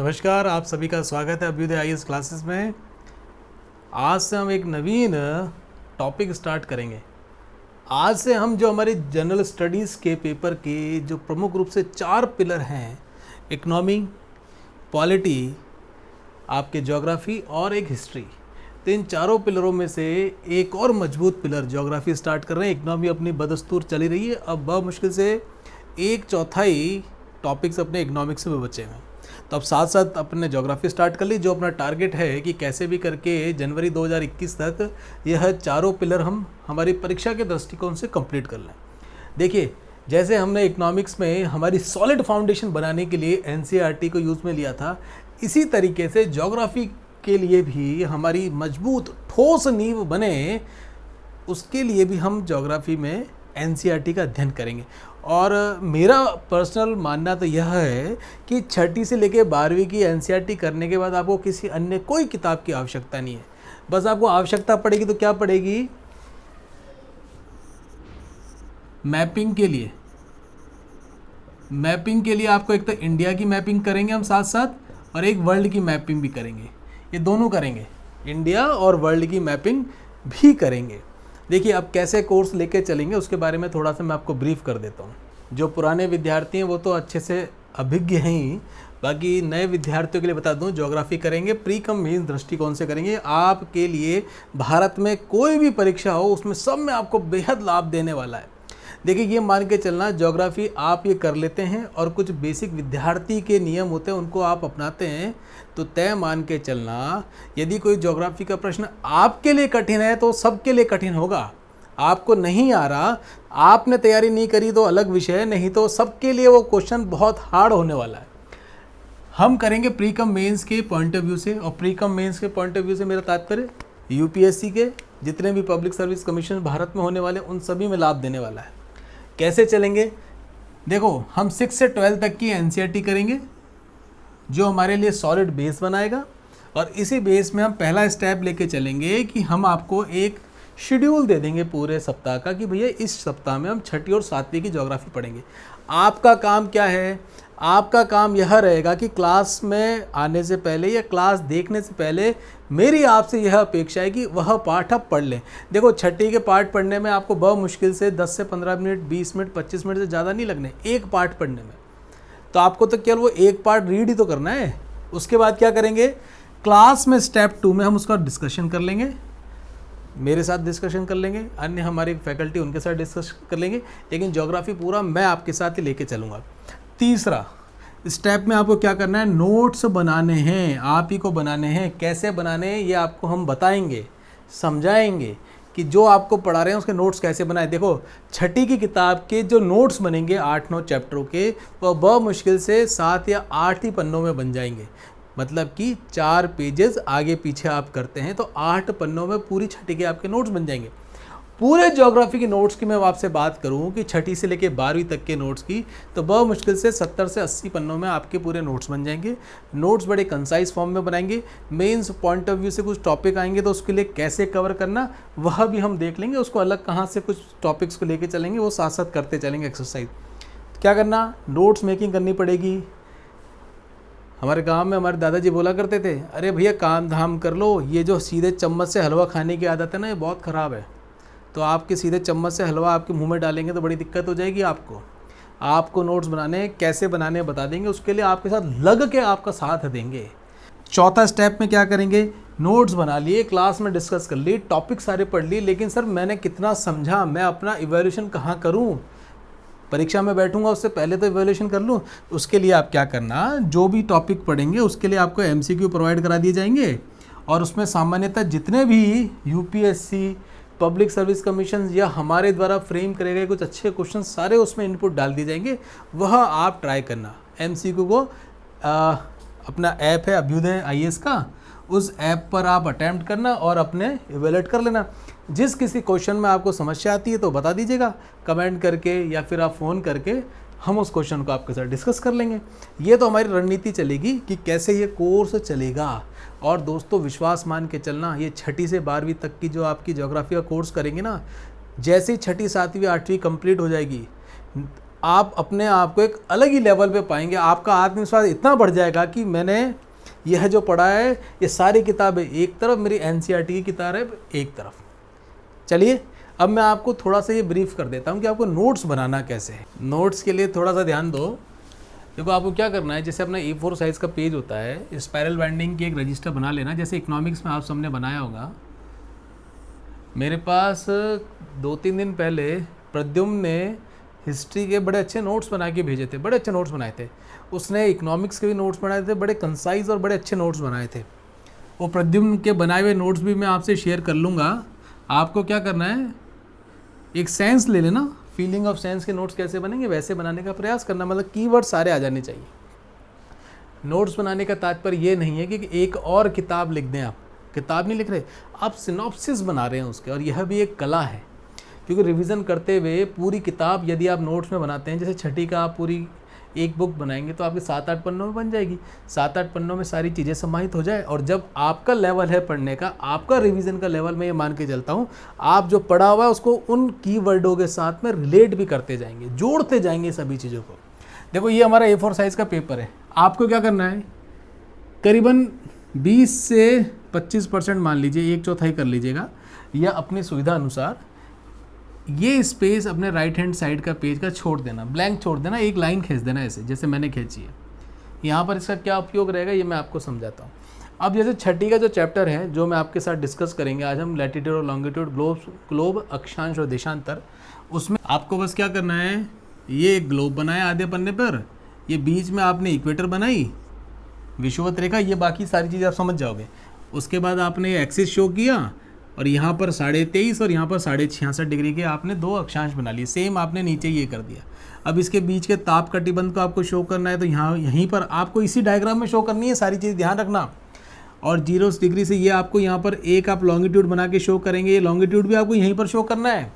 नमस्कार आप सभी का स्वागत है अभ्युदय आई क्लासेस में आज से हम एक नवीन टॉपिक स्टार्ट करेंगे आज से हम जो हमारे जनरल स्टडीज़ के पेपर के जो प्रमुख रूप से चार पिलर हैं इकनॉमी पॉलिटी आपके जोग्राफ़ी और एक हिस्ट्री तो इन चारों पिलरों में से एक और मजबूत पिलर जोग्राफ़ी स्टार्ट कर रहे हैं इकनॉमी अपनी बदस्तूर चली रही है अब मुश्किल से एक चौथाई टॉपिक्स अपने इकनॉमिक्स में बचे हैं तो अब साथ साथ अपने जोग्राफी स्टार्ट कर ली जो अपना टारगेट है कि कैसे भी करके जनवरी 2021 तक यह चारों पिलर हम हमारी परीक्षा के दृष्टिकोण से कंप्लीट कर लें देखिए जैसे हमने इकोनॉमिक्स में हमारी सॉलिड फाउंडेशन बनाने के लिए एन e को यूज़ में लिया था इसी तरीके से जोग्राफी के लिए भी हमारी मजबूत ठोस नींव बने उसके लिए भी हम जोग्राफी में एन e का अध्ययन करेंगे और मेरा पर्सनल मानना तो यह है कि छठी से लेकर बारहवीं की एन e करने के बाद आपको किसी अन्य कोई किताब की आवश्यकता नहीं है बस आपको आवश्यकता पड़ेगी तो क्या पड़ेगी मैपिंग के लिए मैपिंग के लिए आपको एक तो इंडिया की मैपिंग करेंगे हम साथ साथ और एक वर्ल्ड की मैपिंग भी करेंगे ये दोनों करेंगे इंडिया और वर्ल्ड की मैपिंग भी करेंगे देखिए अब कैसे कोर्स लेके चलेंगे उसके बारे में थोड़ा सा मैं आपको ब्रीफ कर देता हूँ जो पुराने विद्यार्थी हैं वो तो अच्छे से अभिज्ञ हैं ही बाकी नए विद्यार्थियों के लिए बता दूं ज्योग्राफी करेंगे प्री कम मीन्स दृष्टिकोण से करेंगे आपके लिए भारत में कोई भी परीक्षा हो उसमें सब में आपको बेहद लाभ देने वाला है देखिए ये मान के चलना ज्योग्राफी आप ये कर लेते हैं और कुछ बेसिक विद्यार्थी के नियम होते हैं उनको आप अपनाते हैं तो तय मान के चलना यदि कोई ज्योग्राफी का प्रश्न आपके लिए कठिन है तो सबके लिए कठिन होगा आपको नहीं आ रहा आपने तैयारी नहीं करी तो अलग विषय है नहीं तो सबके लिए वो क्वेश्चन बहुत हार्ड होने वाला है हम करेंगे प्री कम मेन्स के पॉइंट ऑफ व्यू से और प्री कम मेन्स के पॉइंट ऑफ व्यू से मेरा तात्पर्य यूपीएससी के जितने भी पब्लिक सर्विस कमीशन भारत में होने वाले उन सभी में लाभ देने वाला है कैसे चलेंगे देखो हम सिक्स से ट्वेल्थ तक की एन e करेंगे जो हमारे लिए सॉलिड बेस बनाएगा और इसी बेस में हम पहला स्टेप लेके चलेंगे कि हम आपको एक शेड्यूल दे देंगे पूरे सप्ताह का कि भैया इस सप्ताह में हम छठी और सातवीं की जोग्राफ़ी पढ़ेंगे आपका काम क्या है आपका काम यह रहेगा कि क्लास में आने से पहले या क्लास देखने से पहले मेरी आपसे यह अपेक्षा है कि वह पाठ आप पढ़ लें देखो छठी के पाठ पढ़ने में आपको बहुत मुश्किल से 10 से 15 मिनट 20 मिनट 25 मिनट से ज़्यादा नहीं लगने एक पाठ पढ़ने में तो आपको तो केवल वो एक पार्ट रीड ही तो करना है उसके बाद क्या करेंगे क्लास में स्टेप टू में हम उसका डिस्कशन कर लेंगे मेरे साथ डिस्कशन कर लेंगे अन्य हमारी फैकल्टी उनके साथ डिस्कस कर लेंगे लेकिन जोग्राफ़ी पूरा मैं आपके साथ ही लेके चलूँगा तीसरा स्टेप में आपको क्या करना है नोट्स बनाने हैं आप ही को बनाने हैं कैसे बनाने हैं ये आपको हम बताएंगे समझाएंगे कि जो आपको पढ़ा रहे हैं उसके नोट्स कैसे बनाए देखो छठी की किताब के जो नोट्स बनेंगे आठ नौ चैप्टरों के वह बहुत मुश्किल से सात या आठ ही पन्नों में बन जाएंगे मतलब कि चार पेजेस आगे पीछे आप करते हैं तो आठ पन्नों में पूरी छठी के आपके नोट्स बन जाएंगे पूरे जोग्राफी के नोट्स की मैं आपसे बात करूँ कि छठी से लेकर बारहवीं तक के नोट्स की तो बहुत मुश्किल से सत्तर से अस्सी पन्नों में आपके पूरे नोट्स बन जाएंगे नोट्स बड़े कंसाइज फॉर्म में बनाएंगे मेंस पॉइंट ऑफ व्यू से कुछ टॉपिक आएंगे तो उसके लिए कैसे कवर करना वह भी हम देख लेंगे उसको अलग कहाँ से कुछ टॉपिक्स को लेकर चलेंगे वो साथ साथ करते चलेंगे एक्सरसाइज क्या करना नोट्स मेकिंग करनी पड़ेगी हमारे गांव में हमारे दादाजी बोला करते थे अरे भैया काम धाम कर लो ये जो सीधे चम्मच से हलवा खाने की आदत है ना ये बहुत ख़राब है तो आपके सीधे चम्मच से हलवा आपके मुंह में डालेंगे तो बड़ी दिक्कत हो जाएगी आपको आपको नोट्स बनाने कैसे बनाने बता देंगे उसके लिए आपके साथ लग के आपका साथ देंगे चौथा स्टेप में क्या करेंगे नोट्स बना लिए क्लास में डिस्कस कर लिए टॉपिक सारे पढ़ लिए लेकिन सर मैंने कितना समझा मैं अपना इवेल्यूशन कहाँ करूँ परीक्षा में बैठूंगा उससे पहले तो इवेल्यूशन कर लूँ उसके लिए आप क्या करना जो भी टॉपिक पढ़ेंगे उसके लिए आपको एम प्रोवाइड करा दिए जाएंगे और उसमें सामान्यतः जितने भी यू पब्लिक सर्विस कमीशन या हमारे द्वारा फ्रेम करे गए कुछ अच्छे क्वेश्चन सारे उसमें इनपुट डाल दिए जाएंगे वह आप ट्राई करना एम को आ, अपना ऐप है अभ्युदय आई का उस ऐप पर आप अटैम्प्ट करना और अपने इवेलेट कर लेना जिस किसी क्वेश्चन में आपको समस्या आती है तो बता दीजिएगा कमेंट करके या फिर आप फ़ोन करके हम उस क्वेश्चन को आपके साथ डिस्कस कर लेंगे ये तो हमारी रणनीति चलेगी कि कैसे ये कोर्स चलेगा और दोस्तों विश्वास मान के चलना ये छठी से बारहवीं तक की जो आपकी जोग्राफी का कोर्स करेंगे ना जैसे ही छठी सातवीं आठवीं कंप्लीट हो जाएगी आप अपने आप को एक अलग ही लेवल पे पाएंगे आपका आत्मविश्वास इतना बढ़ जाएगा कि मैंने यह जो पढ़ा है ये सारी किताबें एक तरफ मेरी एन की किताब है एक तरफ चलिए अब मैं आपको थोड़ा सा ये ब्रीफ कर देता हूँ कि आपको नोट्स बनाना कैसे है नोट्स के लिए थोड़ा सा ध्यान दो देखो आपको क्या करना है जैसे अपना ए फोर साइज़ का पेज होता है स्पायरल बाइंडिंग की एक रजिस्टर बना लेना जैसे इकोनॉमिक्स में आप सबने बनाया होगा मेरे पास दो तीन दिन पहले प्रद्युम ने हिस्ट्री के बड़े अच्छे नोट्स बना के भेजे थे बड़े अच्छे नोट्स बनाए थे उसने इकोनॉमिक्स के भी नोट्स बनाए थे बड़े कंसाइज और बड़े अच्छे नोट्स बनाए थे वो प्रद्युम्न के बनाए हुए नोट्स भी मैं आपसे शेयर कर लूँगा आपको क्या करना है एक सेंस ले लेना फीलिंग ऑफ सेंस के नोट्स कैसे बनेंगे वैसे बनाने का प्रयास करना मतलब कीवर्ड सारे आ जाने चाहिए नोट्स बनाने का तात्पर्य ये नहीं है कि एक और किताब लिख दें आप किताब नहीं लिख रहे आप सिनॉप्सिस बना रहे हैं उसके और यह भी एक कला है क्योंकि रिवीजन करते हुए पूरी किताब यदि आप नोट्स में बनाते हैं जैसे छठी का आप पूरी एक बुक बनाएंगे तो आपके सात आठ पन्नों में बन जाएगी सात आठ पन्नों में सारी चीज़ें समाहित हो जाए और जब आपका लेवल है पढ़ने का आपका रिविज़न का लेवल मैं ये मान के चलता हूँ आप जो पढ़ा हुआ है उसको उन की वर्डों के साथ में रिलेट भी करते जाएंगे जोड़ते जाएंगे सभी चीज़ों को देखो ये हमारा ए फोर साइज़ का पेपर है आपको क्या करना है करीबन बीस से पच्चीस परसेंट मान लीजिए एक चौथाई कर लीजिएगा या अपनी सुविधा अनुसार ये स्पेस अपने राइट हैंड साइड का पेज का छोड़ देना ब्लैंक छोड़ देना एक लाइन खींच देना ऐसे जैसे मैंने खींची है यहाँ पर इसका क्या उपयोग रहेगा ये मैं आपको समझाता हूँ अब जैसे छठी का जो चैप्टर है जो मैं आपके साथ डिस्कस करेंगे आज हम लैटिट्यूड और लॉन्गिट्यूड ग्लोब ग्लोब अक्षांश और देशांतर उसमें आपको बस क्या करना है ये ग्लोब बनाया आधे पन्ने पर ये बीच में आपने इक्वेटर बनाई विषुवत रेखा ये बाकी सारी चीज़ें आप समझ जाओगे उसके बाद आपने एक्सिस शो किया और यहाँ पर साढ़े तेईस और यहाँ पर साढ़े छियासठ डिग्री के आपने दो अक्षांश बना लिए सेम आपने नीचे ये कर दिया अब इसके बीच के ताप कटिबंध को आपको शो करना है तो यहाँ यहीं पर आपको इसी डायग्राम में शो करनी है सारी चीज़ ध्यान रखना और जीरो डिग्री से ये आपको यहाँ पर एक आप लॉन्गिट्यूड बना के शो करेंगे ये लॉन्गिट्यूड भी आपको यहीं पर शो करना है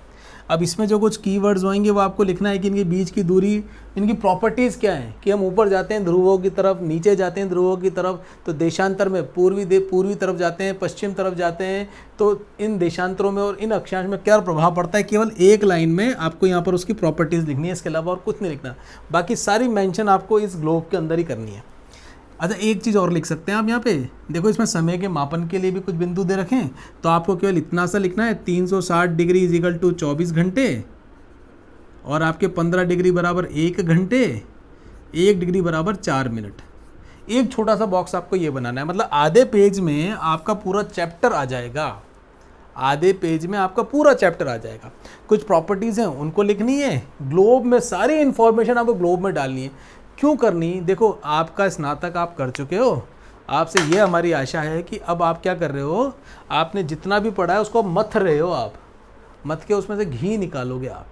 अब इसमें जो कुछ कीवर्ड्स होंगे वो आपको लिखना है कि इनके बीच की दूरी इनकी प्रॉपर्टीज़ क्या हैं कि हम ऊपर जाते हैं ध्रुवों की तरफ नीचे जाते हैं ध्रुवों की तरफ तो देशांतर में पूर्वी दे पूर्वी तरफ जाते हैं पश्चिम तरफ जाते हैं तो इन देशांतरों में और इन अक्षांश में क्या प्रभाव पड़ता है केवल एक लाइन में आपको यहाँ पर उसकी प्रॉपर्टीज़ लिखनी है इसके अलावा और कुछ नहीं लिखना बाकी सारी मैंशन आपको इस ग्लोब के अंदर ही करनी है अच्छा एक चीज़ और लिख सकते हैं आप यहाँ पे देखो इसमें समय के मापन के लिए भी कुछ बिंदु दे रखें तो आपको केवल इतना सा लिखना है 360 डिग्री इजिकल टू 24 घंटे और आपके 15 डिग्री बराबर एक घंटे एक डिग्री बराबर चार मिनट एक छोटा सा बॉक्स आपको ये बनाना है मतलब आधे पेज में आपका पूरा चैप्टर आ जाएगा आधे पेज में आपका पूरा चैप्टर आ जाएगा कुछ प्रॉपर्टीज़ हैं उनको लिखनी है ग्लोब में सारी इन्फॉर्मेशन आपको ग्लोब में डालनी है क्यों करनी देखो आपका स्नातक आप कर चुके हो आपसे ये हमारी आशा है कि अब आप क्या कर रहे हो आपने जितना भी पढ़ा है उसको मथ रहे हो आप मथ के उसमें से घी निकालोगे आप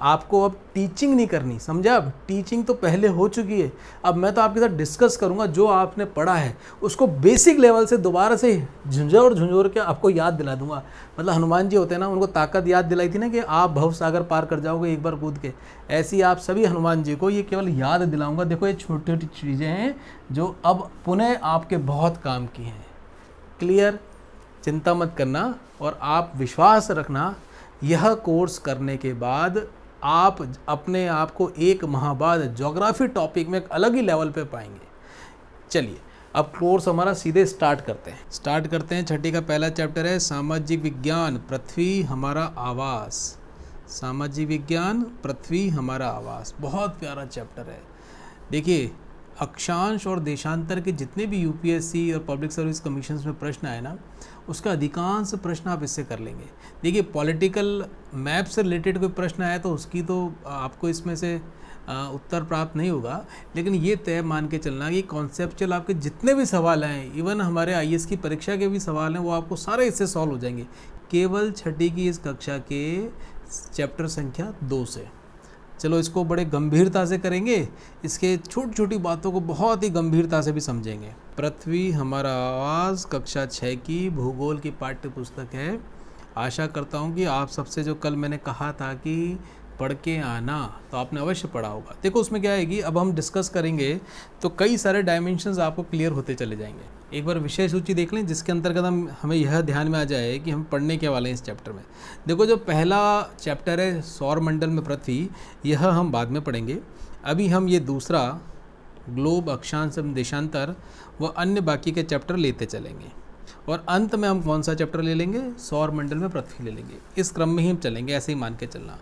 आपको अब टीचिंग नहीं करनी समझा अब टीचिंग तो पहले हो चुकी है अब मैं तो आपके साथ डिस्कस करूंगा जो आपने पढ़ा है उसको बेसिक लेवल से दोबारा से झुंझोर झुंझोर के आपको याद दिला दूंगा मतलब हनुमान जी होते हैं ना उनको ताकत याद दिलाई थी ना कि आप भव सागर पार कर जाओगे एक बार कूद के ऐसी आप सभी हनुमान जी को ये केवल याद दिलाऊंगा देखो ये छोटी छोटी चीज़ें हैं जो अब पुनः आपके बहुत काम की हैं क्लियर चिंता मत करना और आप विश्वास रखना यह कोर्स करने के बाद आप अपने आप को एक माह बाद जोग्राफी टॉपिक में एक अलग ही लेवल पे पाएंगे चलिए अब कोर्स हमारा सीधे स्टार्ट करते हैं स्टार्ट करते हैं छठी का पहला चैप्टर है सामाजिक विज्ञान पृथ्वी हमारा आवास सामाजिक विज्ञान पृथ्वी हमारा आवास बहुत प्यारा चैप्टर है देखिए अक्षांश और देशांतर के जितने भी यूपीएससी और पब्लिक सर्विस कमीशन में प्रश्न आए ना उसका अधिकांश प्रश्न आप इससे कर लेंगे देखिए पॉलिटिकल मैप से रिलेटेड कोई प्रश्न आया तो उसकी तो आपको इसमें से उत्तर प्राप्त नहीं होगा लेकिन ये तय मान के चलना कि कॉन्सेप्चुअल आपके जितने भी सवाल हैं इवन हमारे आई e की परीक्षा के भी सवाल हैं वो आपको सारे इससे सॉल्व हो जाएंगे केवल छठी की इस कक्षा के चैप्टर संख्या दो से चलो इसको बड़े गंभीरता से करेंगे इसके छोटी छोटी बातों को बहुत ही गंभीरता से भी समझेंगे पृथ्वी हमारा आवाज़ कक्षा छः की भूगोल की पाठ्य पुस्तक है आशा करता हूँ कि आप सबसे जो कल मैंने कहा था कि पढ़ के आना तो आपने अवश्य पढ़ा होगा देखो उसमें क्या है कि अब हम डिस्कस करेंगे तो कई सारे डायमेंशंस आपको क्लियर होते चले जाएंगे एक बार विषय सूची देख लें जिसके अंतर्गत हम हमें यह ध्यान में आ जाए कि हम पढ़ने के वाले हैं इस चैप्टर में देखो जो पहला चैप्टर है सौर मंडल में पृथ्वी यह हम बाद में पढ़ेंगे अभी हम ये दूसरा ग्लोब अक्षांश देशांतर व अन्य बाकी के चैप्टर लेते चलेंगे और अंत में हम कौन सा चैप्टर ले लेंगे सौर मंडल में पृथ्वी ले लेंगे इस क्रम में ही हम चलेंगे ऐसे ही मान के चलना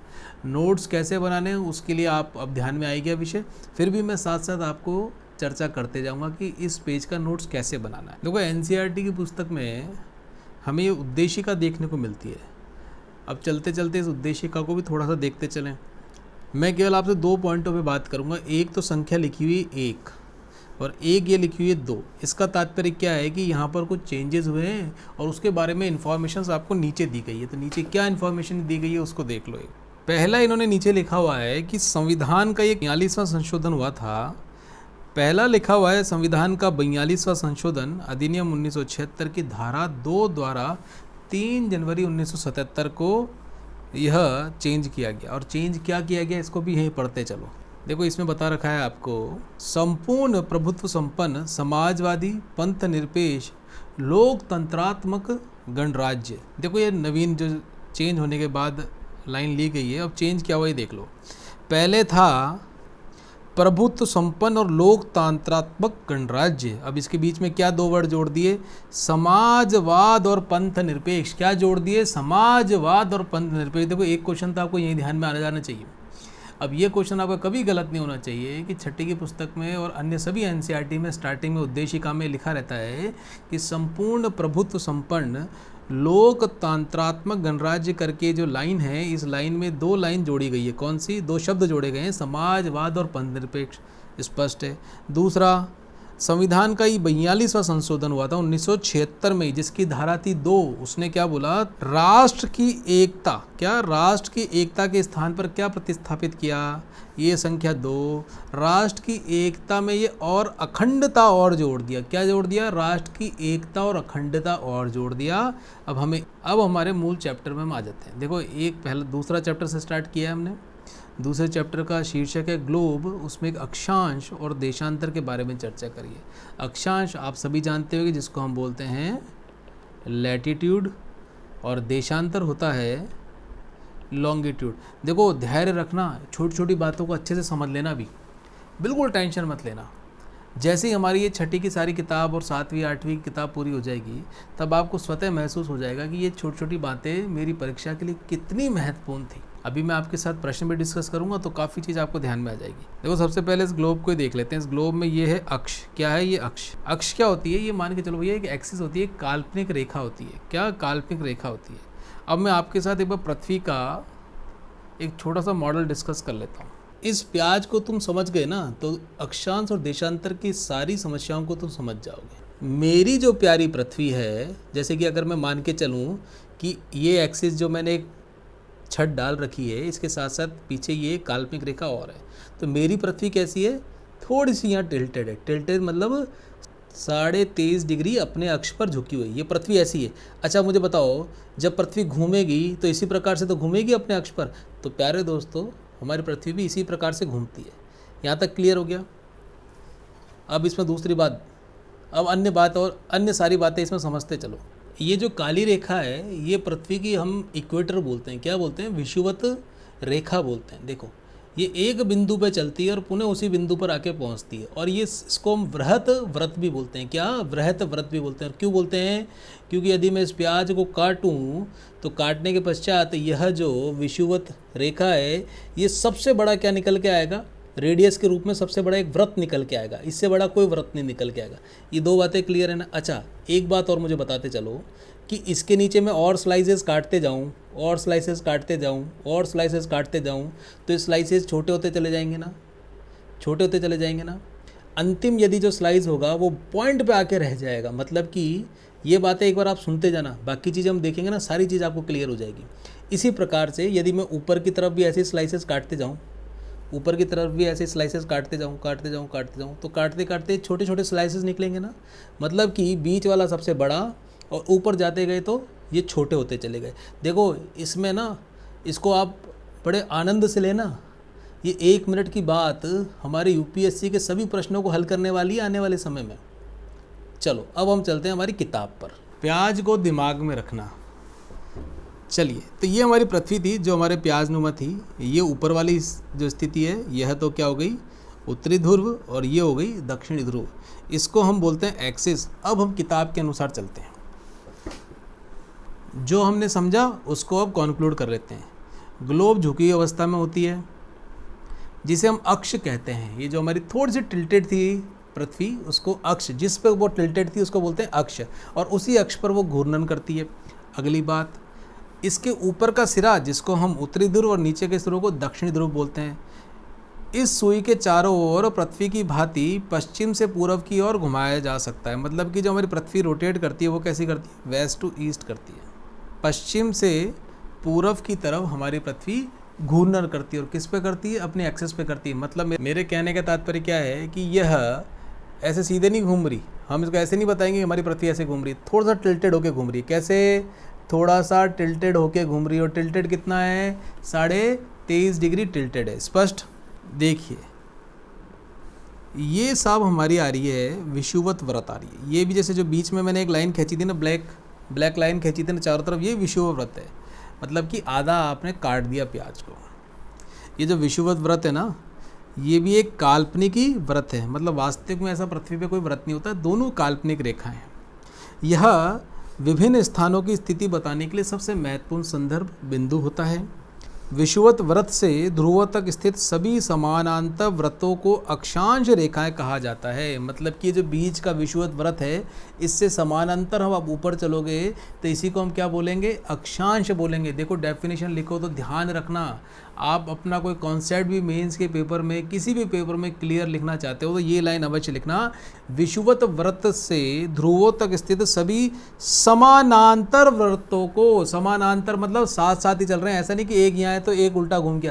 नोट्स कैसे बनाने हैं उसके लिए आप अब ध्यान में आएगा विषय फिर भी मैं साथ साथ आपको चर्चा करते जाऊंगा कि इस पेज का नोट्स कैसे बनाना है देखो एन e की पुस्तक में हमें ये उद्देशिका देखने को मिलती है अब चलते चलते इस उद्देशिका को भी थोड़ा सा देखते चलें मैं केवल आपसे दो पॉइंटों पर बात करूँगा एक तो संख्या लिखी हुई एक और एक ये लिखी हुई है दो इसका तात्पर्य क्या है कि यहाँ पर कुछ चेंजेस हुए हैं और उसके बारे में इन्फॉर्मेशन आपको नीचे दी गई है तो नीचे क्या इन्फॉर्मेशन दी गई है उसको देख लो एक पहला इन्होंने नीचे लिखा हुआ है कि संविधान का ये बयालीसवां संशोधन हुआ था पहला लिखा हुआ है संविधान का बयालीसवां संशोधन अधिनियम उन्नीस की धारा दो द्वारा तीन जनवरी उन्नीस को यह चेंज किया गया और चेंज क्या किया गया इसको भी यहीं पढ़ते चलो देखो इसमें बता रखा है आपको संपूर्ण प्रभुत्व संपन्न समाजवादी पंथ निरपेक्ष लोकतंत्रात्मक गणराज्य देखो ये नवीन जो चेंज होने के बाद लाइन ली गई है अब चेंज क्या हुआ ये देख लो पहले था प्रभुत्व संपन्न और लोकतंत्रात्मक गणराज्य अब इसके बीच में क्या दो वर्ड जोड़ दिए समाजवाद और पंथ निरपेक्ष क्या जोड़ दिए समाजवाद और पंथ निरपेक्ष देखो एक क्वेश्चन तो आपको यही ध्यान में आना जाना चाहिए अब ये क्वेश्चन आपका कभी गलत नहीं होना चाहिए कि छठी की पुस्तक में और अन्य सभी एन e में स्टार्टिंग में उद्देशिका में लिखा रहता है कि संपूर्ण प्रभुत्व संपन्न लोकतांत्रात्मक गणराज्य करके जो लाइन है इस लाइन में दो लाइन जोड़ी गई है कौन सी दो शब्द जोड़े गए हैं समाजवाद और पंथ स्पष्ट है दूसरा संविधान का ये बयालीसवा संशोधन हुआ था 1976 में जिसकी धारा थी दो उसने क्या बोला राष्ट्र की एकता क्या राष्ट्र की एकता के स्थान पर क्या प्रतिस्थापित किया ये संख्या दो राष्ट्र की एकता में ये और अखंडता और जोड़ दिया क्या जोड़ दिया राष्ट्र की एकता और अखंडता और जोड़ दिया अब हमें अब हमारे मूल चैप्टर में हम आ जाते हैं देखो एक पहला दूसरा चैप्टर से स्टार्ट किया है हमने दूसरे चैप्टर का शीर्षक है ग्लोब उसमें एक अक्षांश और देशांतर के बारे में चर्चा करिए अक्षांश आप सभी जानते हो कि जिसको हम बोलते हैं लैटिट्यूड और देशांतर होता है लॉन्गिट्यूड देखो धैर्य रखना छोटी छोटी बातों को अच्छे से समझ लेना भी बिल्कुल टेंशन मत लेना जैसे ही हमारी ये छठी की सारी किताब और सातवीं आठवीं की किताब पूरी हो जाएगी तब आपको स्वतः महसूस हो जाएगा कि ये छोटी छोटी बातें मेरी परीक्षा के लिए कितनी महत्वपूर्ण थी अभी मैं आपके साथ प्रश्न भी डिस्कस करूंगा तो काफ़ी चीज़ आपको ध्यान में आ जाएगी देखो सबसे पहले इस ग्लोब को देख लेते हैं इस ग्लोब में ये है अक्ष क्या है ये अक्ष अक्ष क्या होती है ये मान के चलो भैया एक एक्सिस होती है काल्पनिक रेखा होती है क्या काल्पनिक रेखा होती है अब मैं आपके साथ एक बार पृथ्वी का एक छोटा सा मॉडल डिस्कस कर लेता हूँ इस प्याज को तुम समझ गए ना तो अक्षांश और देशांतर की सारी समस्याओं को तुम समझ जाओगे मेरी जो प्यारी पृथ्वी है जैसे कि अगर मैं मान के चलूँ कि ये एक्सिस जो मैंने एक छत डाल रखी है इसके साथ साथ पीछे ये काल्पनिक रेखा और है तो मेरी पृथ्वी कैसी है थोड़ी सी यहाँ टिल्टेड है टिल्टेड मतलब साढ़े तेईस डिग्री अपने अक्ष पर झुकी हुई ये पृथ्वी ऐसी है अच्छा मुझे बताओ जब पृथ्वी घूमेगी तो इसी प्रकार से तो घूमेगी अपने अक्ष पर तो प्यारे दोस्तों हमारी पृथ्वी भी इसी प्रकार से घूमती है यहाँ तक क्लियर हो गया अब इसमें दूसरी बात अब अन्य बात और अन्य सारी बातें इसमें समझते चलो ये जो काली रेखा है ये पृथ्वी की हम इक्वेटर बोलते हैं क्या बोलते हैं विषुवत रेखा बोलते हैं देखो ये एक बिंदु पे चलती है और पुनः उसी बिंदु पर आके पहुंचती है और ये इसको हम वृहत व्रत भी बोलते हैं क्या वृहत व्रत भी बोलते हैं और क्यों बोलते हैं क्योंकि यदि मैं इस प्याज को काटूं तो काटने के पश्चात यह जो विषुवत रेखा है ये सबसे बड़ा क्या निकल के आएगा रेडियस के रूप में सबसे बड़ा एक व्रत निकल के आएगा इससे बड़ा कोई व्रत नहीं निकल के आएगा ये दो बातें क्लियर है ना अच्छा एक बात और मुझे बताते चलो कि इसके नीचे मैं और स्लाइसेस काटते जाऊँ और स्लाइसेस काटते जाऊँ और स्लाइसेस काटते जाऊँ तो स्लाइसेस छोटे होते चले जाएंगे ना छोटे होते चले जाएंगे ना अंतिम यदि जो स्लाइस होगा वो पॉइंट पे आके रह जाएगा मतलब कि ये बातें एक बार आप सुनते जाना बाकी चीज़ हम देखेंगे ना सारी चीज़ आपको क्लियर हो जाएगी इसी प्रकार से यदि मैं ऊपर की तरफ भी ऐसे स्लाइसेस काटते जाऊँ ऊपर की तरफ भी ऐसे स्लाइसेस काटते जाऊँ काटते जाऊँ काटते जाऊँ तो काटते काटते छोटे छोटे स्लाइसेस निकलेंगे ना मतलब कि बीच वाला सबसे बड़ा और ऊपर जाते गए तो ये छोटे होते चले गए देखो इसमें ना इसको आप बड़े आनंद से लेना ये एक मिनट की बात हमारे यूपीएससी के सभी प्रश्नों को हल करने वाली है आने वाले समय में चलो अब हम चलते हैं हमारी किताब पर प्याज को दिमाग में रखना चलिए तो ये हमारी पृथ्वी थी जो हमारे प्याज नुमा थी ये ऊपर वाली जो स्थिति है यह तो क्या हो गई उत्तरी ध्रुव और ये हो गई दक्षिणी ध्रुव इसको हम बोलते हैं एक्सिस अब हम किताब के अनुसार चलते हैं जो हमने समझा उसको अब कॉन्क्लूड कर लेते हैं ग्लोब झुकी हुई अवस्था में होती है जिसे हम अक्ष कहते हैं ये जो हमारी थोड़ी सी टिल्टेड थी पृथ्वी उसको अक्ष जिस पर वो टिल्टेड थी उसको बोलते हैं अक्ष और उसी अक्ष पर वो घूर्णन करती है अगली बात इसके ऊपर का सिरा जिसको हम उत्तरी ध्रुव और नीचे के सिरों को दक्षिणी ध्रुव बोलते हैं इस सुई के चारों ओर पृथ्वी की भांति पश्चिम से पूर्व की ओर घुमाया जा सकता है मतलब कि जो हमारी पृथ्वी रोटेट करती है वो कैसी करती है वेस्ट टू ईस्ट करती है पश्चिम से पूर्व की तरफ हमारी पृथ्वी घूर्णन करती है और किस पे करती है अपने एक्सेस पे करती है मतलब मेरे कहने का तात्पर्य क्या है कि यह ऐसे सीधे नहीं घूम रही हम इसको ऐसे नहीं बताएंगे हमारी पृथ्वी ऐसे घूम रही है थोड़ा सा टिल्टेड होकर घूम रही है कैसे थोड़ा सा टिल्टेड होके घूम रही है और टिल्टेड कितना है साढ़े तेईस डिग्री टिल्टेड है स्पष्ट देखिए ये साहब हमारी आ रही है विषुवत व्रत आ रही है ये भी जैसे जो बीच में मैंने एक लाइन खींची थी ना ब्लैक ब्लैक लाइन खींची थी ना चारों तरफ ये विषुव व्रत है मतलब कि आधा आपने काट दिया प्याज को ये जो विषुवत व्रत है ना ये भी एक काल्पनिक ही व्रत है मतलब वास्तविक में ऐसा पृथ्वी पे कोई व्रत नहीं होता दोनों काल्पनिक रेखाएं यह विभिन्न स्थानों की स्थिति बताने के लिए सबसे महत्वपूर्ण संदर्भ बिंदु होता है विषुवत व्रत से ध्रुव तक स्थित सभी समानांतर व्रतों को अक्षांश रेखाएं कहा जाता है मतलब कि जो बीच का विषुवत व्रत है इससे समानांतर हम आप ऊपर चलोगे तो इसी को हम क्या बोलेंगे अक्षांश बोलेंगे देखो डेफिनेशन लिखो तो ध्यान रखना आप अपना कोई कॉन्सेप्ट भी मेंस के पेपर में किसी भी पेपर में क्लियर लिखना चाहते हो तो ये लाइन अवश्य लिखना विषुवत व्रत से ध्रुवों तक स्थित सभी समानांतर व्रतों को समानांतर मतलब साथ साथ ही चल रहे हैं ऐसा नहीं कि एक यहाँ है तो एक उल्टा घूम के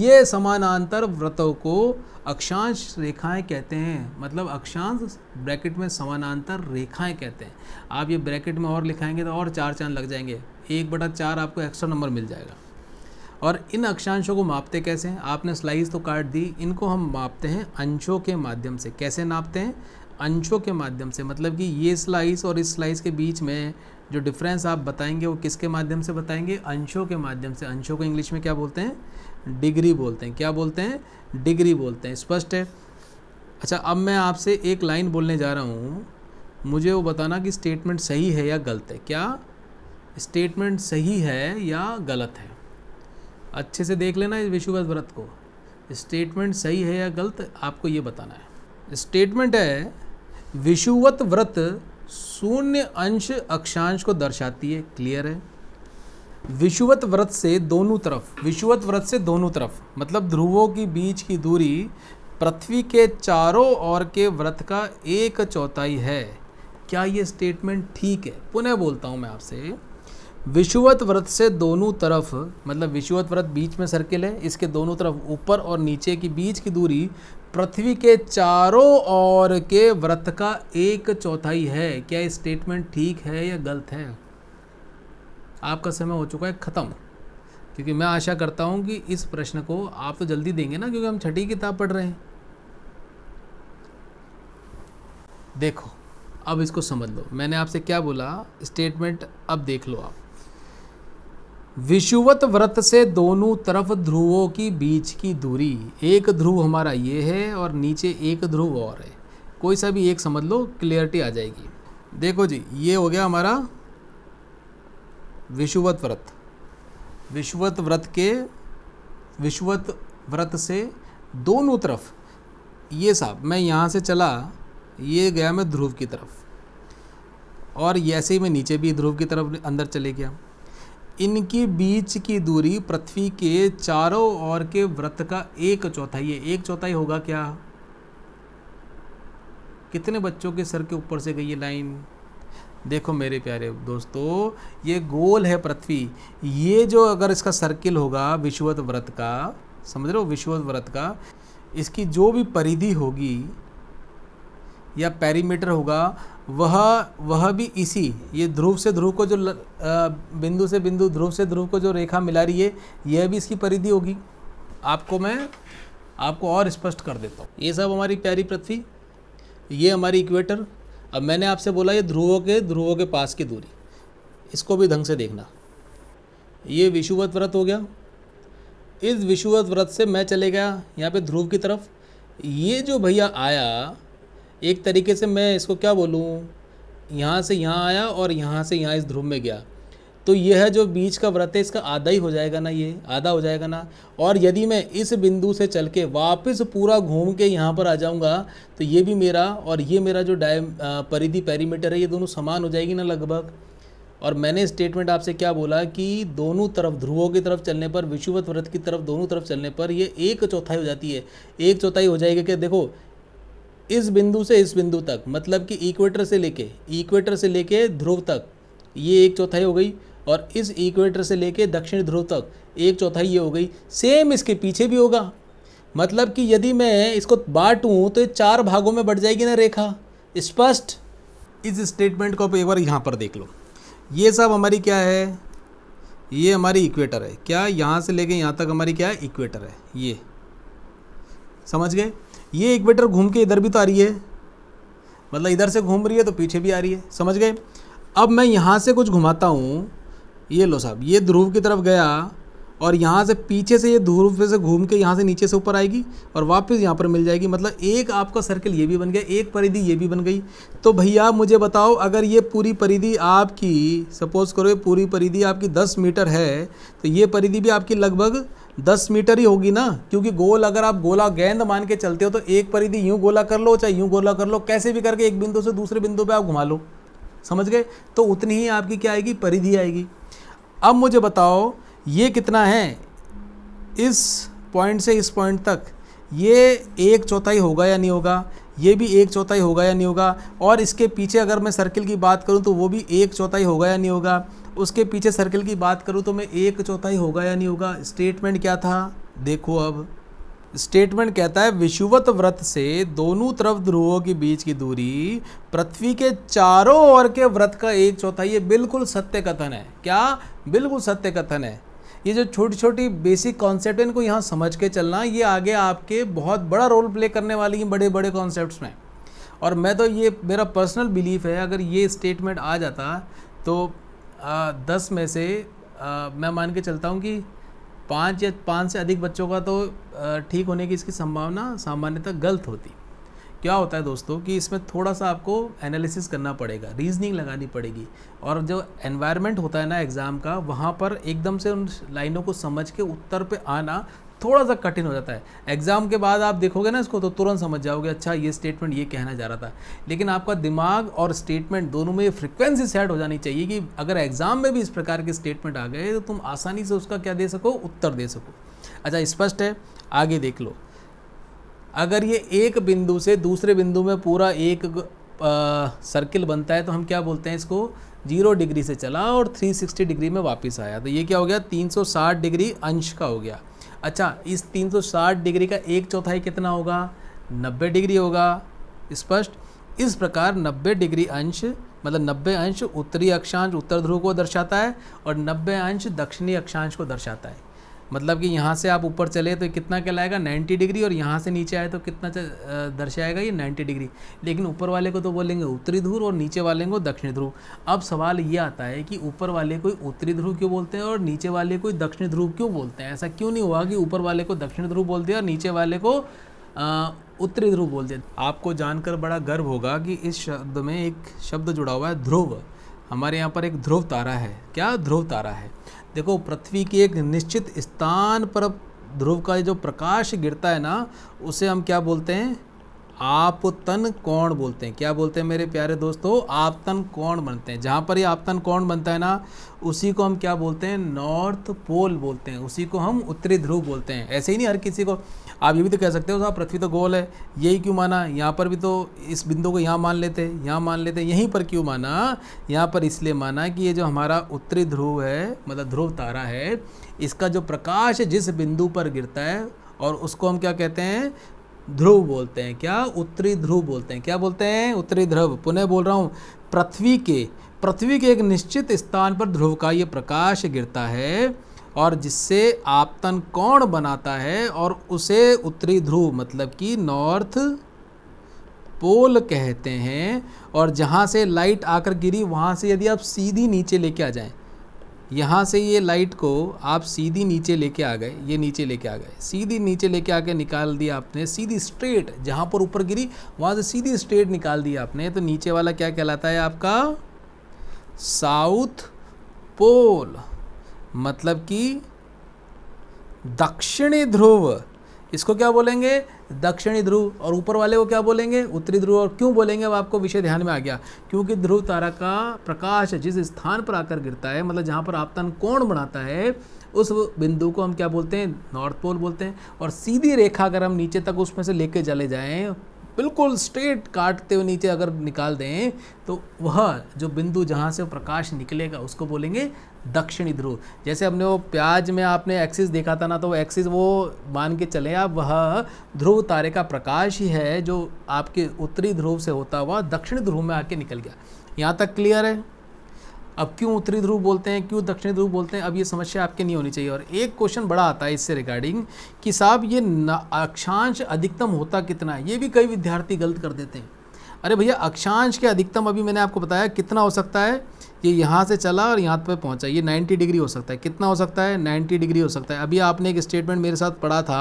ये समानांतर व्रतों को अक्षांश रेखाएं कहते हैं मतलब अक्षांश ब्रैकेट में समानांतर रेखाएं कहते हैं आप ये ब्रैकेट में और लिखाएंगे तो और चार चांद लग जाएंगे एक बटा चार आपको एक्स्ट्रा नंबर मिल जाएगा और इन अक्षांशों को मापते कैसे हैं आपने स्लाइस तो काट दी इनको हम मापते हैं अंशों के माध्यम से कैसे नापते हैं अंशों के माध्यम से मतलब कि ये स्लाइस और इस स्लाइस के बीच में जो डिफरेंस आप बताएंगे वो किसके माध्यम से बताएंगे अंशों के माध्यम से अंशों को इंग्लिश में क्या बोलते हैं डिग्री बोलते हैं क्या बोलते हैं डिग्री बोलते हैं स्पष्ट है अच्छा अब मैं आपसे एक लाइन बोलने जा रहा हूँ मुझे वो बताना कि स्टेटमेंट सही है या गलत है क्या स्टेटमेंट सही है या गलत है अच्छे से देख लेना इस विशुवत व्रत को स्टेटमेंट सही है या गलत आपको ये बताना है स्टेटमेंट है विषुवत व्रत शून्य अंश अक्षांश को दर्शाती है क्लियर है विषुवत व्रत से दोनों तरफ विषुवत व्रत से दोनों तरफ मतलब ध्रुवों की बीच की दूरी पृथ्वी के चारों ओर के व्रत का एक चौथाई है क्या ये स्टेटमेंट ठीक है पुनः बोलता हूँ मैं आपसे विषुवत व्रत से दोनों तरफ मतलब विषुवत व्रत बीच में सर्किल है इसके दोनों तरफ ऊपर और नीचे की बीच की दूरी पृथ्वी के चारों ओर के व्रत का एक चौथाई है क्या स्टेटमेंट ठीक है या गलत है आपका समय हो चुका है ख़त्म क्योंकि मैं आशा करता हूँ कि इस प्रश्न को आप तो जल्दी देंगे ना क्योंकि हम छठी किताब पढ़ रहे हैं देखो अब इसको समझ लो मैंने आपसे क्या बोला स्टेटमेंट अब देख लो आप विषुवत व्रत से दोनों तरफ ध्रुवों की बीच की दूरी एक ध्रुव हमारा ये है और नीचे एक ध्रुव और है कोई सा भी एक समझ लो क्लियरिटी आ जाएगी देखो जी ये हो गया हमारा विषुवत व्रत विषुवत व्रत के विषुवत व्रत से दोनों तरफ ये साहब मैं यहाँ से चला ये गया मैं ध्रुव की तरफ और ऐसे ही मैं नीचे भी ध्रुव की तरफ अंदर चले गया इनके बीच की दूरी पृथ्वी के चारों ओर के व्रत का एक चौथाई है एक चौथाई होगा क्या कितने बच्चों के सर के ऊपर से गई ये लाइन देखो मेरे प्यारे दोस्तों ये गोल है पृथ्वी ये जो अगर इसका सर्किल होगा विश्वत व्रत का समझ रहे हो विश्वत व्रत का इसकी जो भी परिधि होगी या पैरीमीटर होगा वह वह भी इसी ये ध्रुव से ध्रुव को जो बिंदु से बिंदु ध्रुव से ध्रुव को जो रेखा मिला रही है यह भी इसकी परिधि होगी आपको मैं आपको और स्पष्ट कर देता हूँ ये सब हमारी प्यारी पृथ्वी ये हमारी इक्वेटर अब मैंने आपसे बोला ये ध्रुवों के ध्रुवों के पास की दूरी इसको भी ढंग से देखना ये विषुवत व्रत हो गया इस विषुवत व्रत से मैं चले गया यहाँ पे ध्रुव की तरफ ये जो भैया आया एक तरीके से मैं इसको क्या बोलूँ यहाँ से यहाँ आया और यहाँ से यहाँ इस ध्रुव में गया तो यह जो बीच का व्रत है इसका आधा ही हो जाएगा ना ये आधा हो जाएगा ना और यदि मैं इस बिंदु से चल के वापस पूरा घूम के यहाँ पर आ जाऊँगा तो ये भी मेरा और ये मेरा जो डाय परिधि पैरीमीटर है ये दोनों समान हो जाएगी ना लगभग और मैंने स्टेटमेंट आपसे क्या बोला कि दोनों तरफ ध्रुवों की तरफ चलने पर विषुवत व्रत की तरफ दोनों तरफ चलने पर ये एक चौथाई हो जाती है एक चौथाई हो जाएगी कि देखो इस बिंदु से इस बिंदु तक मतलब कि इक्वेटर से लेके इक्वेटर से लेके ध्रुव तक ये एक चौथाई हो गई और इस इक्वेटर से लेके दक्षिण ध्रुव तक एक चौथाई ये हो गई सेम इसके पीछे भी होगा मतलब कि यदि मैं इसको बांटूँ तो ये चार भागों में बढ़ जाएगी ना रेखा स्पष्ट इस स्टेटमेंट को आप एक बार यहाँ पर देख लो ये सब हमारी क्या है ये हमारी इक्वेटर है क्या यहाँ से लेके यहाँ तक हमारी क्या है इक्वेटर है ये समझ गए ये इक्वेटर घूम के इधर भी तो आ रही है मतलब इधर से घूम रही है तो पीछे भी आ रही है समझ गए अब मैं यहाँ से कुछ घुमाता हूँ ये लो साहब ये ध्रुव की तरफ गया और यहाँ से पीछे से ये ध्रुव से घूम के यहाँ से नीचे से ऊपर आएगी और वापस यहाँ पर मिल जाएगी मतलब एक आपका सर्कल ये भी बन गया एक परिधि ये भी बन गई तो भैया मुझे बताओ अगर ये पूरी परिधि आपकी सपोज़ करो ये पूरी परिधि आपकी दस मीटर है तो ये परिधि भी आपकी लगभग दस मीटर ही होगी ना क्योंकि गोल अगर आप गोला गेंद मान के चलते हो तो एक परिधि यूँ गोला कर लो चाहे यूँ गोला कर लो कैसे भी करके एक बिंदु से दूसरे बिंदु पे आप घुमा लो समझ गए तो उतनी ही आपकी क्या आएगी परिधि आएगी अब मुझे बताओ ये कितना है इस पॉइंट से इस पॉइंट तक ये एक चौथाई होगा या नहीं होगा ये भी एक चौथाई होगा या नहीं होगा और इसके पीछे अगर मैं सर्किल की बात करूँ तो वो भी एक चौथाई होगा या नहीं होगा उसके पीछे सर्कल की बात करूँ तो मैं एक चौथाई होगा या नहीं होगा स्टेटमेंट क्या था देखो अब स्टेटमेंट कहता है विषुवत व्रत से दोनों तरफ ध्रुवों के बीच की दूरी पृथ्वी के चारों ओर के व्रत का एक चौथाई ये बिल्कुल सत्य कथन है क्या बिल्कुल सत्य कथन है ये जो छोटी छोटी बेसिक कॉन्सेप्ट है इनको यहाँ समझ के चलना ये आगे आपके बहुत बड़ा रोल प्ले करने वाली हैं बड़े बड़े कॉन्सेप्ट में और मैं तो ये मेरा पर्सनल बिलीफ है अगर ये स्टेटमेंट आ जाता तो आ, दस में से आ, मैं मान के चलता हूँ कि पाँच या पाँच से अधिक बच्चों का तो ठीक होने की इसकी संभावना सामान्यतः गलत होती क्या होता है दोस्तों कि इसमें थोड़ा सा आपको एनालिसिस करना पड़ेगा रीजनिंग लगानी पड़ेगी और जो एनवायरनमेंट होता है ना एग्ज़ाम का वहाँ पर एकदम से उन लाइनों को समझ के उत्तर पे आना थोड़ा सा कठिन हो जाता है एग्ज़ाम के बाद आप देखोगे ना इसको तो तुरंत समझ जाओगे अच्छा ये स्टेटमेंट ये कहना जा रहा था लेकिन आपका दिमाग और स्टेटमेंट दोनों में ये फ्रिक्वेंसी सेट हो जानी चाहिए कि अगर एग्ज़ाम में भी इस प्रकार के स्टेटमेंट आ गए तो तुम आसानी से उसका क्या दे सको उत्तर दे सको अच्छा स्पष्ट है आगे देख लो अगर ये एक बिंदु से दूसरे बिंदु में पूरा एक सर्किल बनता है तो हम क्या बोलते हैं इसको जीरो डिग्री से चला और 360 डिग्री में वापस आया तो ये क्या हो गया 360 डिग्री अंश का हो गया अच्छा इस 360 डिग्री का एक चौथाई कितना होगा 90 डिग्री होगा स्पष्ट इस प्रकार 90 डिग्री अंश मतलब 90 अंश उत्तरी अक्षांश उत्तर ध्रुव को दर्शाता है और 90 अंश दक्षिणी अक्षांश को दर्शाता है मतलब कि यहाँ से आप ऊपर चले तो कितना कहलाएगा 90 डिग्री और यहाँ से नीचे आए तो कितना दर्शाएगा ये 90 डिग्री लेकिन ऊपर वाले को तो बोलेंगे उत्तरी ध्रुव और नीचे वाले को दक्षिणी ध्रुव अब सवाल ये आता है कि ऊपर वाले को उत्तरी ध्रुव क्यों बोलते हैं और नीचे वाले को दक्षिणी ध्रुव क्यों बोलते हैं ऐसा क्यों नहीं हुआ कि ऊपर वाले को दक्षिण ध्रुव बोल दिया और नीचे वाले को उत्तरी ध्रुव बोल दिया आपको जानकर बड़ा गर्व होगा कि इस शब्द में एक शब्द जुड़ा हुआ है ध्रुव हमारे यहाँ पर एक ध्रुव तारा है क्या ध्रुव तारा है देखो पृथ्वी के एक निश्चित स्थान पर ध्रुव का जो प्रकाश गिरता है ना उसे हम क्या बोलते हैं आपतन कोण बोलते हैं क्या बोलते हैं मेरे प्यारे दोस्तों आपतन कोण बनते हैं जहाँ पर ये आपतन कोण बनता है ना उसी को हम क्या बोलते हैं नॉर्थ पोल बोलते हैं उसी को हम उत्तरी ध्रुव बोलते हैं ऐसे ही नहीं हर किसी को आप ये भी तो कह सकते हो साहब पृथ्वी तो गोल है यही क्यों माना यहाँ पर भी तो इस बिंदु को यहाँ मान लेते हैं यहाँ मान लेते हैं यहीं पर क्यों माना यहाँ पर इसलिए माना कि ये जो हमारा उत्तरी ध्रुव है मतलब ध्रुव तारा है इसका जो प्रकाश जिस बिंदु पर गिरता है और उसको हम क्या कहते हैं ध्रुव बोलते हैं क्या उत्तरी ध्रुव बोलते हैं क्या बोलते हैं उत्तरी ध्रुव पुनः बोल रहा हूँ पृथ्वी के पृथ्वी के एक निश्चित स्थान पर ध्रुव का ये प्रकाश गिरता है और जिससे आपतन कौन बनाता है और उसे उत्तरी ध्रुव मतलब कि नॉर्थ पोल कहते हैं और जहाँ से लाइट आकर गिरी वहाँ से यदि आप सीधी नीचे लेके आ जाएं यहाँ से ये लाइट को आप सीधी नीचे लेके आ गए ये नीचे लेके आ गए सीधी नीचे लेके आके निकाल दिया आपने सीधी स्ट्रेट जहाँ पर ऊपर गिरी वहाँ से सीधी स्ट्रेट निकाल दिया आपने तो नीचे वाला क्या कहलाता है आपका साउथ पोल मतलब कि दक्षिणी ध्रुव इसको क्या बोलेंगे दक्षिणी ध्रुव और ऊपर वाले को क्या बोलेंगे उत्तरी ध्रुव और क्यों बोलेंगे अब आपको विषय ध्यान में आ गया क्योंकि ध्रुव तारा का प्रकाश जिस स्थान पर आकर गिरता है मतलब जहाँ पर आपतन कोण बनाता है उस बिंदु को हम क्या बोलते हैं नॉर्थ पोल बोलते हैं और सीधी रेखा अगर हम नीचे तक उसमें से लेके चले जाएँ बिल्कुल स्ट्रेट काटते हुए नीचे अगर निकाल दें तो वह जो बिंदु जहाँ से प्रकाश निकलेगा उसको बोलेंगे दक्षिणी ध्रुव जैसे हमने वो प्याज में आपने एक्सिस देखा था ना तो एक्सिस वो मान के चले आप वह ध्रुव तारे का प्रकाश ही है जो आपके उत्तरी ध्रुव से होता हुआ दक्षिणी ध्रुव में आके निकल गया यहाँ तक क्लियर है अब क्यों उत्तरी ध्रुव बोलते हैं क्यों दक्षिणी ध्रुव बोलते हैं अब ये समस्या आपके नहीं होनी चाहिए और एक क्वेश्चन बड़ा आता है इससे रिगार्डिंग कि साहब ये अक्षांश अधिकतम होता कितना है ये भी कई विद्यार्थी गलत कर देते हैं अरे भैया अक्षांश के अधिकतम अभी मैंने आपको बताया कितना हो सकता है ये यहाँ से चला और यहाँ पर पहुँचा ये 90 डिग्री हो सकता है कितना हो सकता है 90 डिग्री हो सकता है अभी आपने एक स्टेटमेंट मेरे साथ पढ़ा था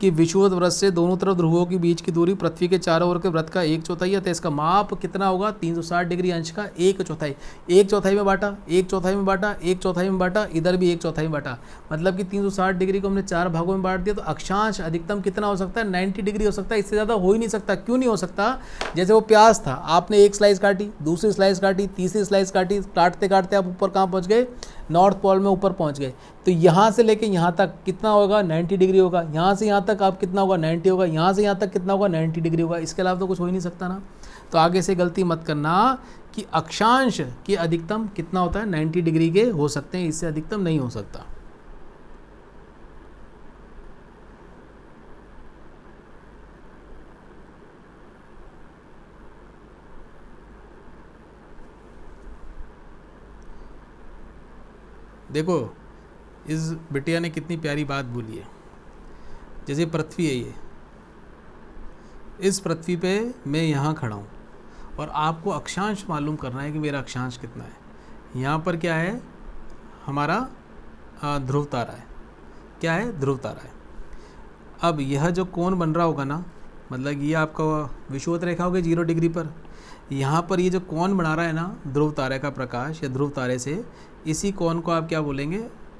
कि विशुद्ध व्रत से दोनों तरफ ध्रुवों के बीच की दूरी पृथ्वी के चारों ओर के व्रत का एक चौथाई है तो इसका माप कितना होगा 360 डिग्री अंश का एक चौथाई एक चौथाई में बांटा एक चौथाई में बांटा एक चौथाई में बांटा इधर भी एक चौथाई में बांटा मतलब कि 360 डिग्री को हमने चार भागों में बांट दिया तो अक्षांश अधिकतम कितना हो सकता है नाइन्टी डिग्री हो सकता है इससे ज़्यादा हो ही नहीं सकता क्यों नहीं हो सकता जैसे वो प्याज था आपने एक स्लाइस काटी दूसरी स्लाइस काटी तीसरी स्लाइस काटी काटते काटते आप ऊपर कहाँ पहुँच गए नॉर्थ पोल में ऊपर पहुंच गए तो यहाँ से लेके यहाँ तक कितना होगा 90 डिग्री होगा यहाँ से यहाँ तक आप कितना होगा 90 होगा यहाँ से यहाँ तक कितना होगा 90 डिग्री होगा इसके अलावा तो कुछ हो ही नहीं सकता ना तो आगे से गलती मत करना कि अक्षांश के अधिकतम कितना होता है नाइन्टी डिग्री के हो सकते हैं इससे अधिकतम नहीं हो सकता देखो इस बिटिया ने कितनी प्यारी बात बोली है जैसे पृथ्वी है ये इस पृथ्वी पे मैं यहाँ खड़ा हूँ और आपको अक्षांश मालूम करना है कि मेरा अक्षांश कितना है यहाँ पर क्या है हमारा ध्रुव तारा है क्या है ध्रुव तारा है अब यह जो कोण बन रहा होगा ना मतलब ये आपका विषुवत रेखा होगी जीरो डिग्री पर यहाँ पर ये जो कौन बना रहा है ना ध्रुव तारे का प्रकाश या ध्रुव तारे से इसी कौन को आप क्या बोलेंगे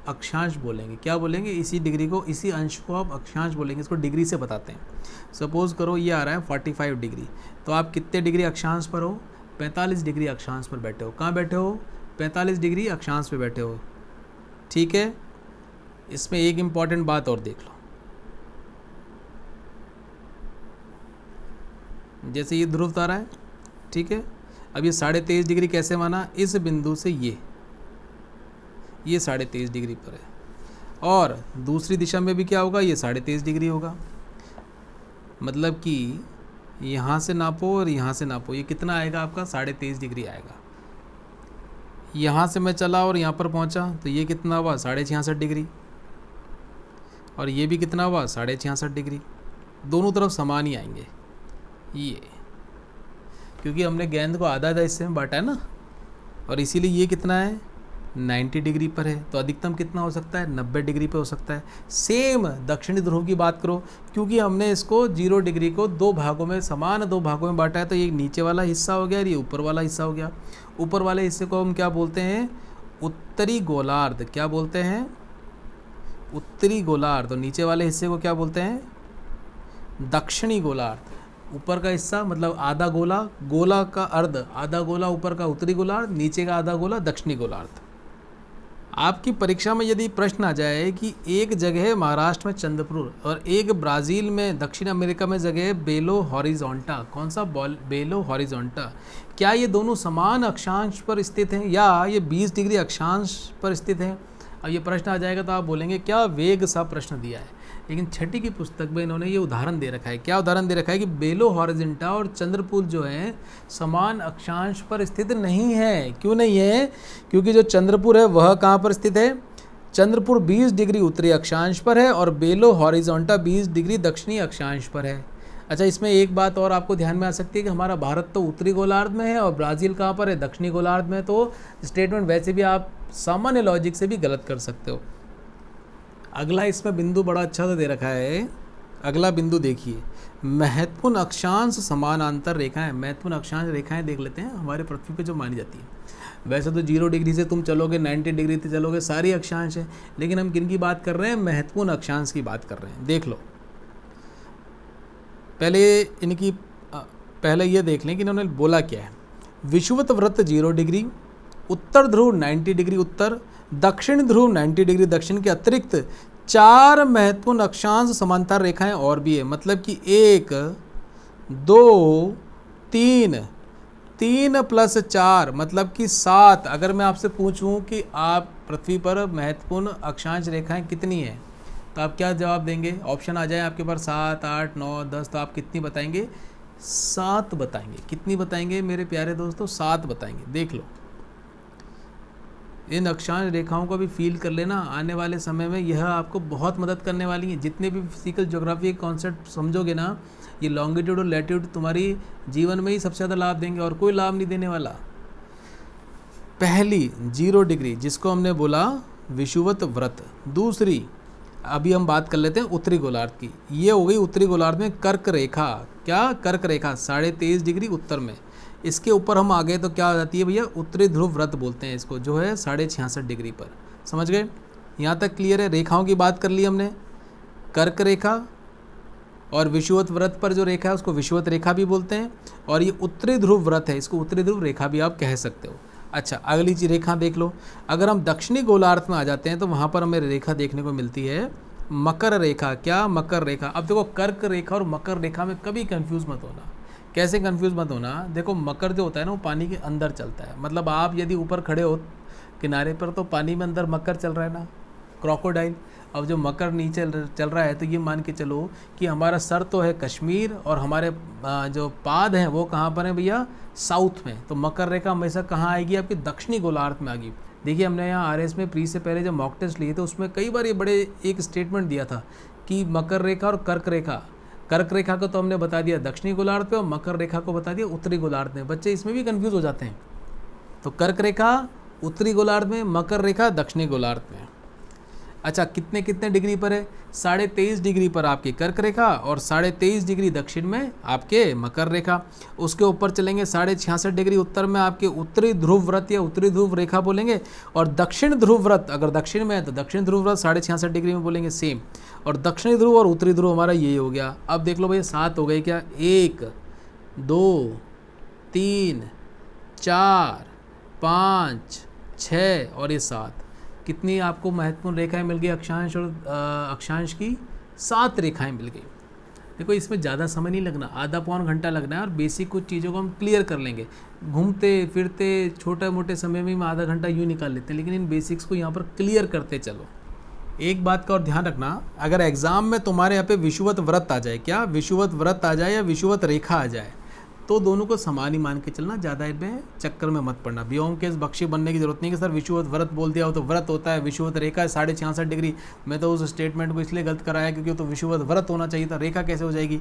अक्षांश बोलेंगे क्या बोलेंगे इसी डिग्री को इसी अंश को आप अक्षांश बोलेंगे इसको डिग्री से बताते हैं सपोज़ करो ये आ रहा है 45 डिग्री तो आप कितने डिग्री अक्षांश पर हो 45 डिग्री अक्षांश पर बैठे हो कहाँ बैठे हो 45 डिग्री अक्षांश पर बैठे हो ठीक है इसमें एक इम्पॉर्टेंट बात और देख लो जैसे ये ध्रुव तारा है ठीक है अब ये साढ़े तेईस डिग्री कैसे माना इस बिंदु से ये ये साढ़े तेईस डिग्री पर है और दूसरी दिशा में भी क्या होगा ये साढ़े तेईस डिग्री होगा मतलब कि यहाँ से नापो और यहाँ से नापो ये कितना आएगा आपका साढ़े तेईस डिग्री आएगा यहाँ से मैं चला और यहाँ पर पहुँचा तो ये कितना हुआ साढ़े छियासठ डिग्री और ये भी कितना हुआ साढ़े छियासठ डिग्री दोनों तरफ समान ही आएंगे ये क्योंकि हमने गेंद को आधा आधा हिस्से में बांटा है ना और इसीलिए ये कितना है 90 डिग्री पर है तो अधिकतम कितना हो सकता है 90 डिग्री पर हो सकता है सेम दक्षिणी ध्रुव की बात करो क्योंकि हमने इसको जीरो डिग्री को दो भागों में समान दो भागों में बांटा है तो ये नीचे वाला हिस्सा हो गया और ये ऊपर वाला हिस्सा हो गया ऊपर वाले हिस्से को हम क्या बोलते हैं उत्तरी गोलार्ध क्या बोलते हैं उत्तरी गोलार्ध और नीचे वाले हिस्से को क्या बोलते हैं दक्षिणी गोलार्ध ऊपर का हिस्सा मतलब आधा गोला गोला का अर्ध आधा गोला ऊपर का उत्तरी गोलार्ध नीचे का आधा गोला दक्षिणी गोलार्ध आपकी परीक्षा में यदि प्रश्न आ जाए कि एक जगह महाराष्ट्र में चंद्रपुर और एक ब्राज़ील में दक्षिण अमेरिका में जगह बेलो हॉरिजोंटा कौन सा बॉल बेलो हॉरिजोंटा क्या ये दोनों समान अक्षांश पर स्थित हैं या ये 20 डिग्री अक्षांश पर स्थित हैं अब ये प्रश्न आ जाएगा तो आप बोलेंगे क्या वेग सा प्रश्न दिया है लेकिन छठी की पुस्तक में इन्होंने ये उदाहरण दे रखा है क्या उदाहरण दे रखा है कि बेलो हॉरिजेंटा और चंद्रपुल जो है समान अक्षांश पर स्थित नहीं है क्यों नहीं है क्योंकि जो चंद्रपुर है वह कहाँ पर स्थित है चंद्रपुर 20 डिग्री उत्तरी अक्षांश पर है और बेलो हॉरिजोंटा 20 डिग्री दक्षिणी अक्षांश पर है अच्छा इसमें एक बात और आपको ध्यान में आ सकती है कि हमारा भारत तो उत्तरी गोलार्ध में है और ब्राज़ील कहाँ पर है दक्षिणी गोलार्ध में तो स्टेटमेंट वैसे भी आप सामान्य लॉजिक से भी गलत कर सकते हो अगला इसमें बिंदु बड़ा अच्छा सा दे रखा है अगला बिंदु देखिए महत्वपूर्ण अक्षांश समानांतर रेखाएं महत्वपूर्ण अक्षांश रेखाएं देख लेते हैं हमारे पृथ्वी पे जो मानी जाती है वैसे तो जीरो डिग्री से तुम चलोगे नाइन्टी डिग्री से चलोगे सारी अक्षांश है लेकिन हम किन की बात कर रहे हैं महत्वपूर्ण अक्षांश की बात कर रहे हैं देख लो पहले इनकी पहले ये देख लें कि इन्होंने बोला क्या है विश्वत व्रत जीरो डिग्री उत्तर ध्रुव नाइन्टी डिग्री उत्तर दक्षिण ध्रुव 90 डिग्री दक्षिण के अतिरिक्त चार महत्वपूर्ण अक्षांश समांतर रेखाएं और भी है मतलब कि एक दो तीन तीन प्लस चार मतलब कि सात अगर मैं आपसे पूछूं कि आप पृथ्वी पर महत्वपूर्ण अक्षांश रेखाएं कितनी हैं तो आप क्या जवाब देंगे ऑप्शन आ जाए आपके पास सात आठ नौ दस तो आप कितनी बताएंगे सात बताएंगे कितनी बताएंगे मेरे प्यारे दोस्तों सात बताएंगे देख लो इन अक्षांश रेखाओं को भी फील कर लेना आने वाले समय में यह आपको बहुत मदद करने वाली है जितने भी फिजिकल ज्योग्राफी के कॉन्सेप्ट समझोगे ना ये लॉन्गिट्यूड और लेटिट्यूड तुम्हारी जीवन में ही सबसे ज़्यादा लाभ देंगे और कोई लाभ नहीं देने वाला पहली जीरो डिग्री जिसको हमने बोला विषुवत व्रत दूसरी अभी हम बात कर लेते हैं उत्तरी गोलार्ध की ये हो गई उत्तरी गोलार्ध में कर्क रेखा क्या कर्क रेखा साढ़े तेईस डिग्री उत्तर में इसके ऊपर हम आ गए तो क्या हो जाती है भैया उत्तरी ध्रुव व्रत बोलते हैं इसको जो है साढ़े छियासठ डिग्री पर समझ गए यहाँ तक क्लियर है रेखाओं की बात कर ली हमने कर्क रेखा और विषुवत व्रत पर जो रेखा है उसको विषुवत रेखा भी बोलते हैं और ये उत्तरी ध्रुव व्रत है इसको उत्तरी ध्रुव रेखा भी आप कह सकते हो अच्छा अगली चीज रेखा देख लो अगर हम दक्षिणी गोलार्थ में आ जाते हैं तो वहाँ पर हमें रेखा देखने को मिलती है मकर रेखा क्या मकर रेखा अब देखो कर्क रेखा और मकर रेखा में कभी कन्फ्यूज मत होना कैसे कंफ्यूज मत होना देखो मकर जो होता है ना वो पानी के अंदर चलता है मतलब आप यदि ऊपर खड़े हो किनारे पर तो पानी में अंदर मकर चल रहा है ना क्रोकोडाइल अब जो मकर नीचे चल रहा है तो ये मान के चलो कि हमारा सर तो है कश्मीर और हमारे जो पाद हैं वो कहाँ पर हैं भैया साउथ में तो मकर रेखा हमेशा कहाँ आएगी आपकी दक्षिणी गोलार्ध में आएगी देखिए हमने यहाँ आर में प्री से पहले जब मॉक टेस्ट लिए थे उसमें कई बार ये बड़े एक स्टेटमेंट दिया था कि मकर रेखा और कर्क रेखा कर्क रेखा को तो हमने बता दिया दक्षिणी गोलार्ध पे और मकर रेखा को बता दिया उत्तरी गोलार्ध में बच्चे इसमें भी कन्फ्यूज़ हो जाते हैं तो कर्क रेखा उत्तरी गोलार्ध में मकर रेखा दक्षिणी गोलार्ध में अच्छा कितने कितने डिग्री पर है साढ़े तेईस डिग्री पर आपकी कर्क रेखा और साढ़े तेईस डिग्री दक्षिण में आपके मकर रेखा उसके ऊपर चलेंगे साढ़े छियासठ डिग्री उत्तर में आपके उत्तरी ध्रुव व्रत या उत्तरी ध्रुव रेखा बोलेंगे और दक्षिण ध्रुव व्रत अगर दक्षिण में है तो दक्षिण ध्रुव व्रत साढ़े छियासठ डिग्री में बोलेंगे सेम और दक्षिणी ध्रुव और उत्तरी ध्रुव हमारा यही हो गया अब देख लो भैया सात हो गई क्या एक दो तीन चार पाँच छ और ये सात कितनी आपको महत्वपूर्ण रेखाएं मिल गई अक्षांश और अक्षांश की सात रेखाएं मिल गई देखो इसमें ज़्यादा समय नहीं लगना आधा पौन घंटा लगना है और बेसिक कुछ चीज़ों को हम क्लियर कर लेंगे घूमते फिरते छोटे मोटे समय में हम आधा घंटा यूँ निकाल लेते हैं लेकिन इन बेसिक्स को यहाँ पर क्लियर करते चलो एक बात का और ध्यान रखना अगर एग्ज़ाम में तुम्हारे यहाँ पे विषुवत व्रत आ जाए क्या विषुवत व्रत आ जाए या विषुवत रेखा आ जाए तो दोनों को समान ही मान के चलना ज़्यादा में चक्कर में मत पड़ना बियोम के बख्शी बनने की जरूरत नहीं कि सर विश्ववत व्रत बोल दिया हो तो व्रत होता है विश्ववत रेखा है साढ़े छियासठ डिग्री मैं तो उस स्टेटमेंट को इसलिए गलत कराया क्योंकि तो विश्ववत व्रत होना चाहिए था रेखा कैसे हो जाएगी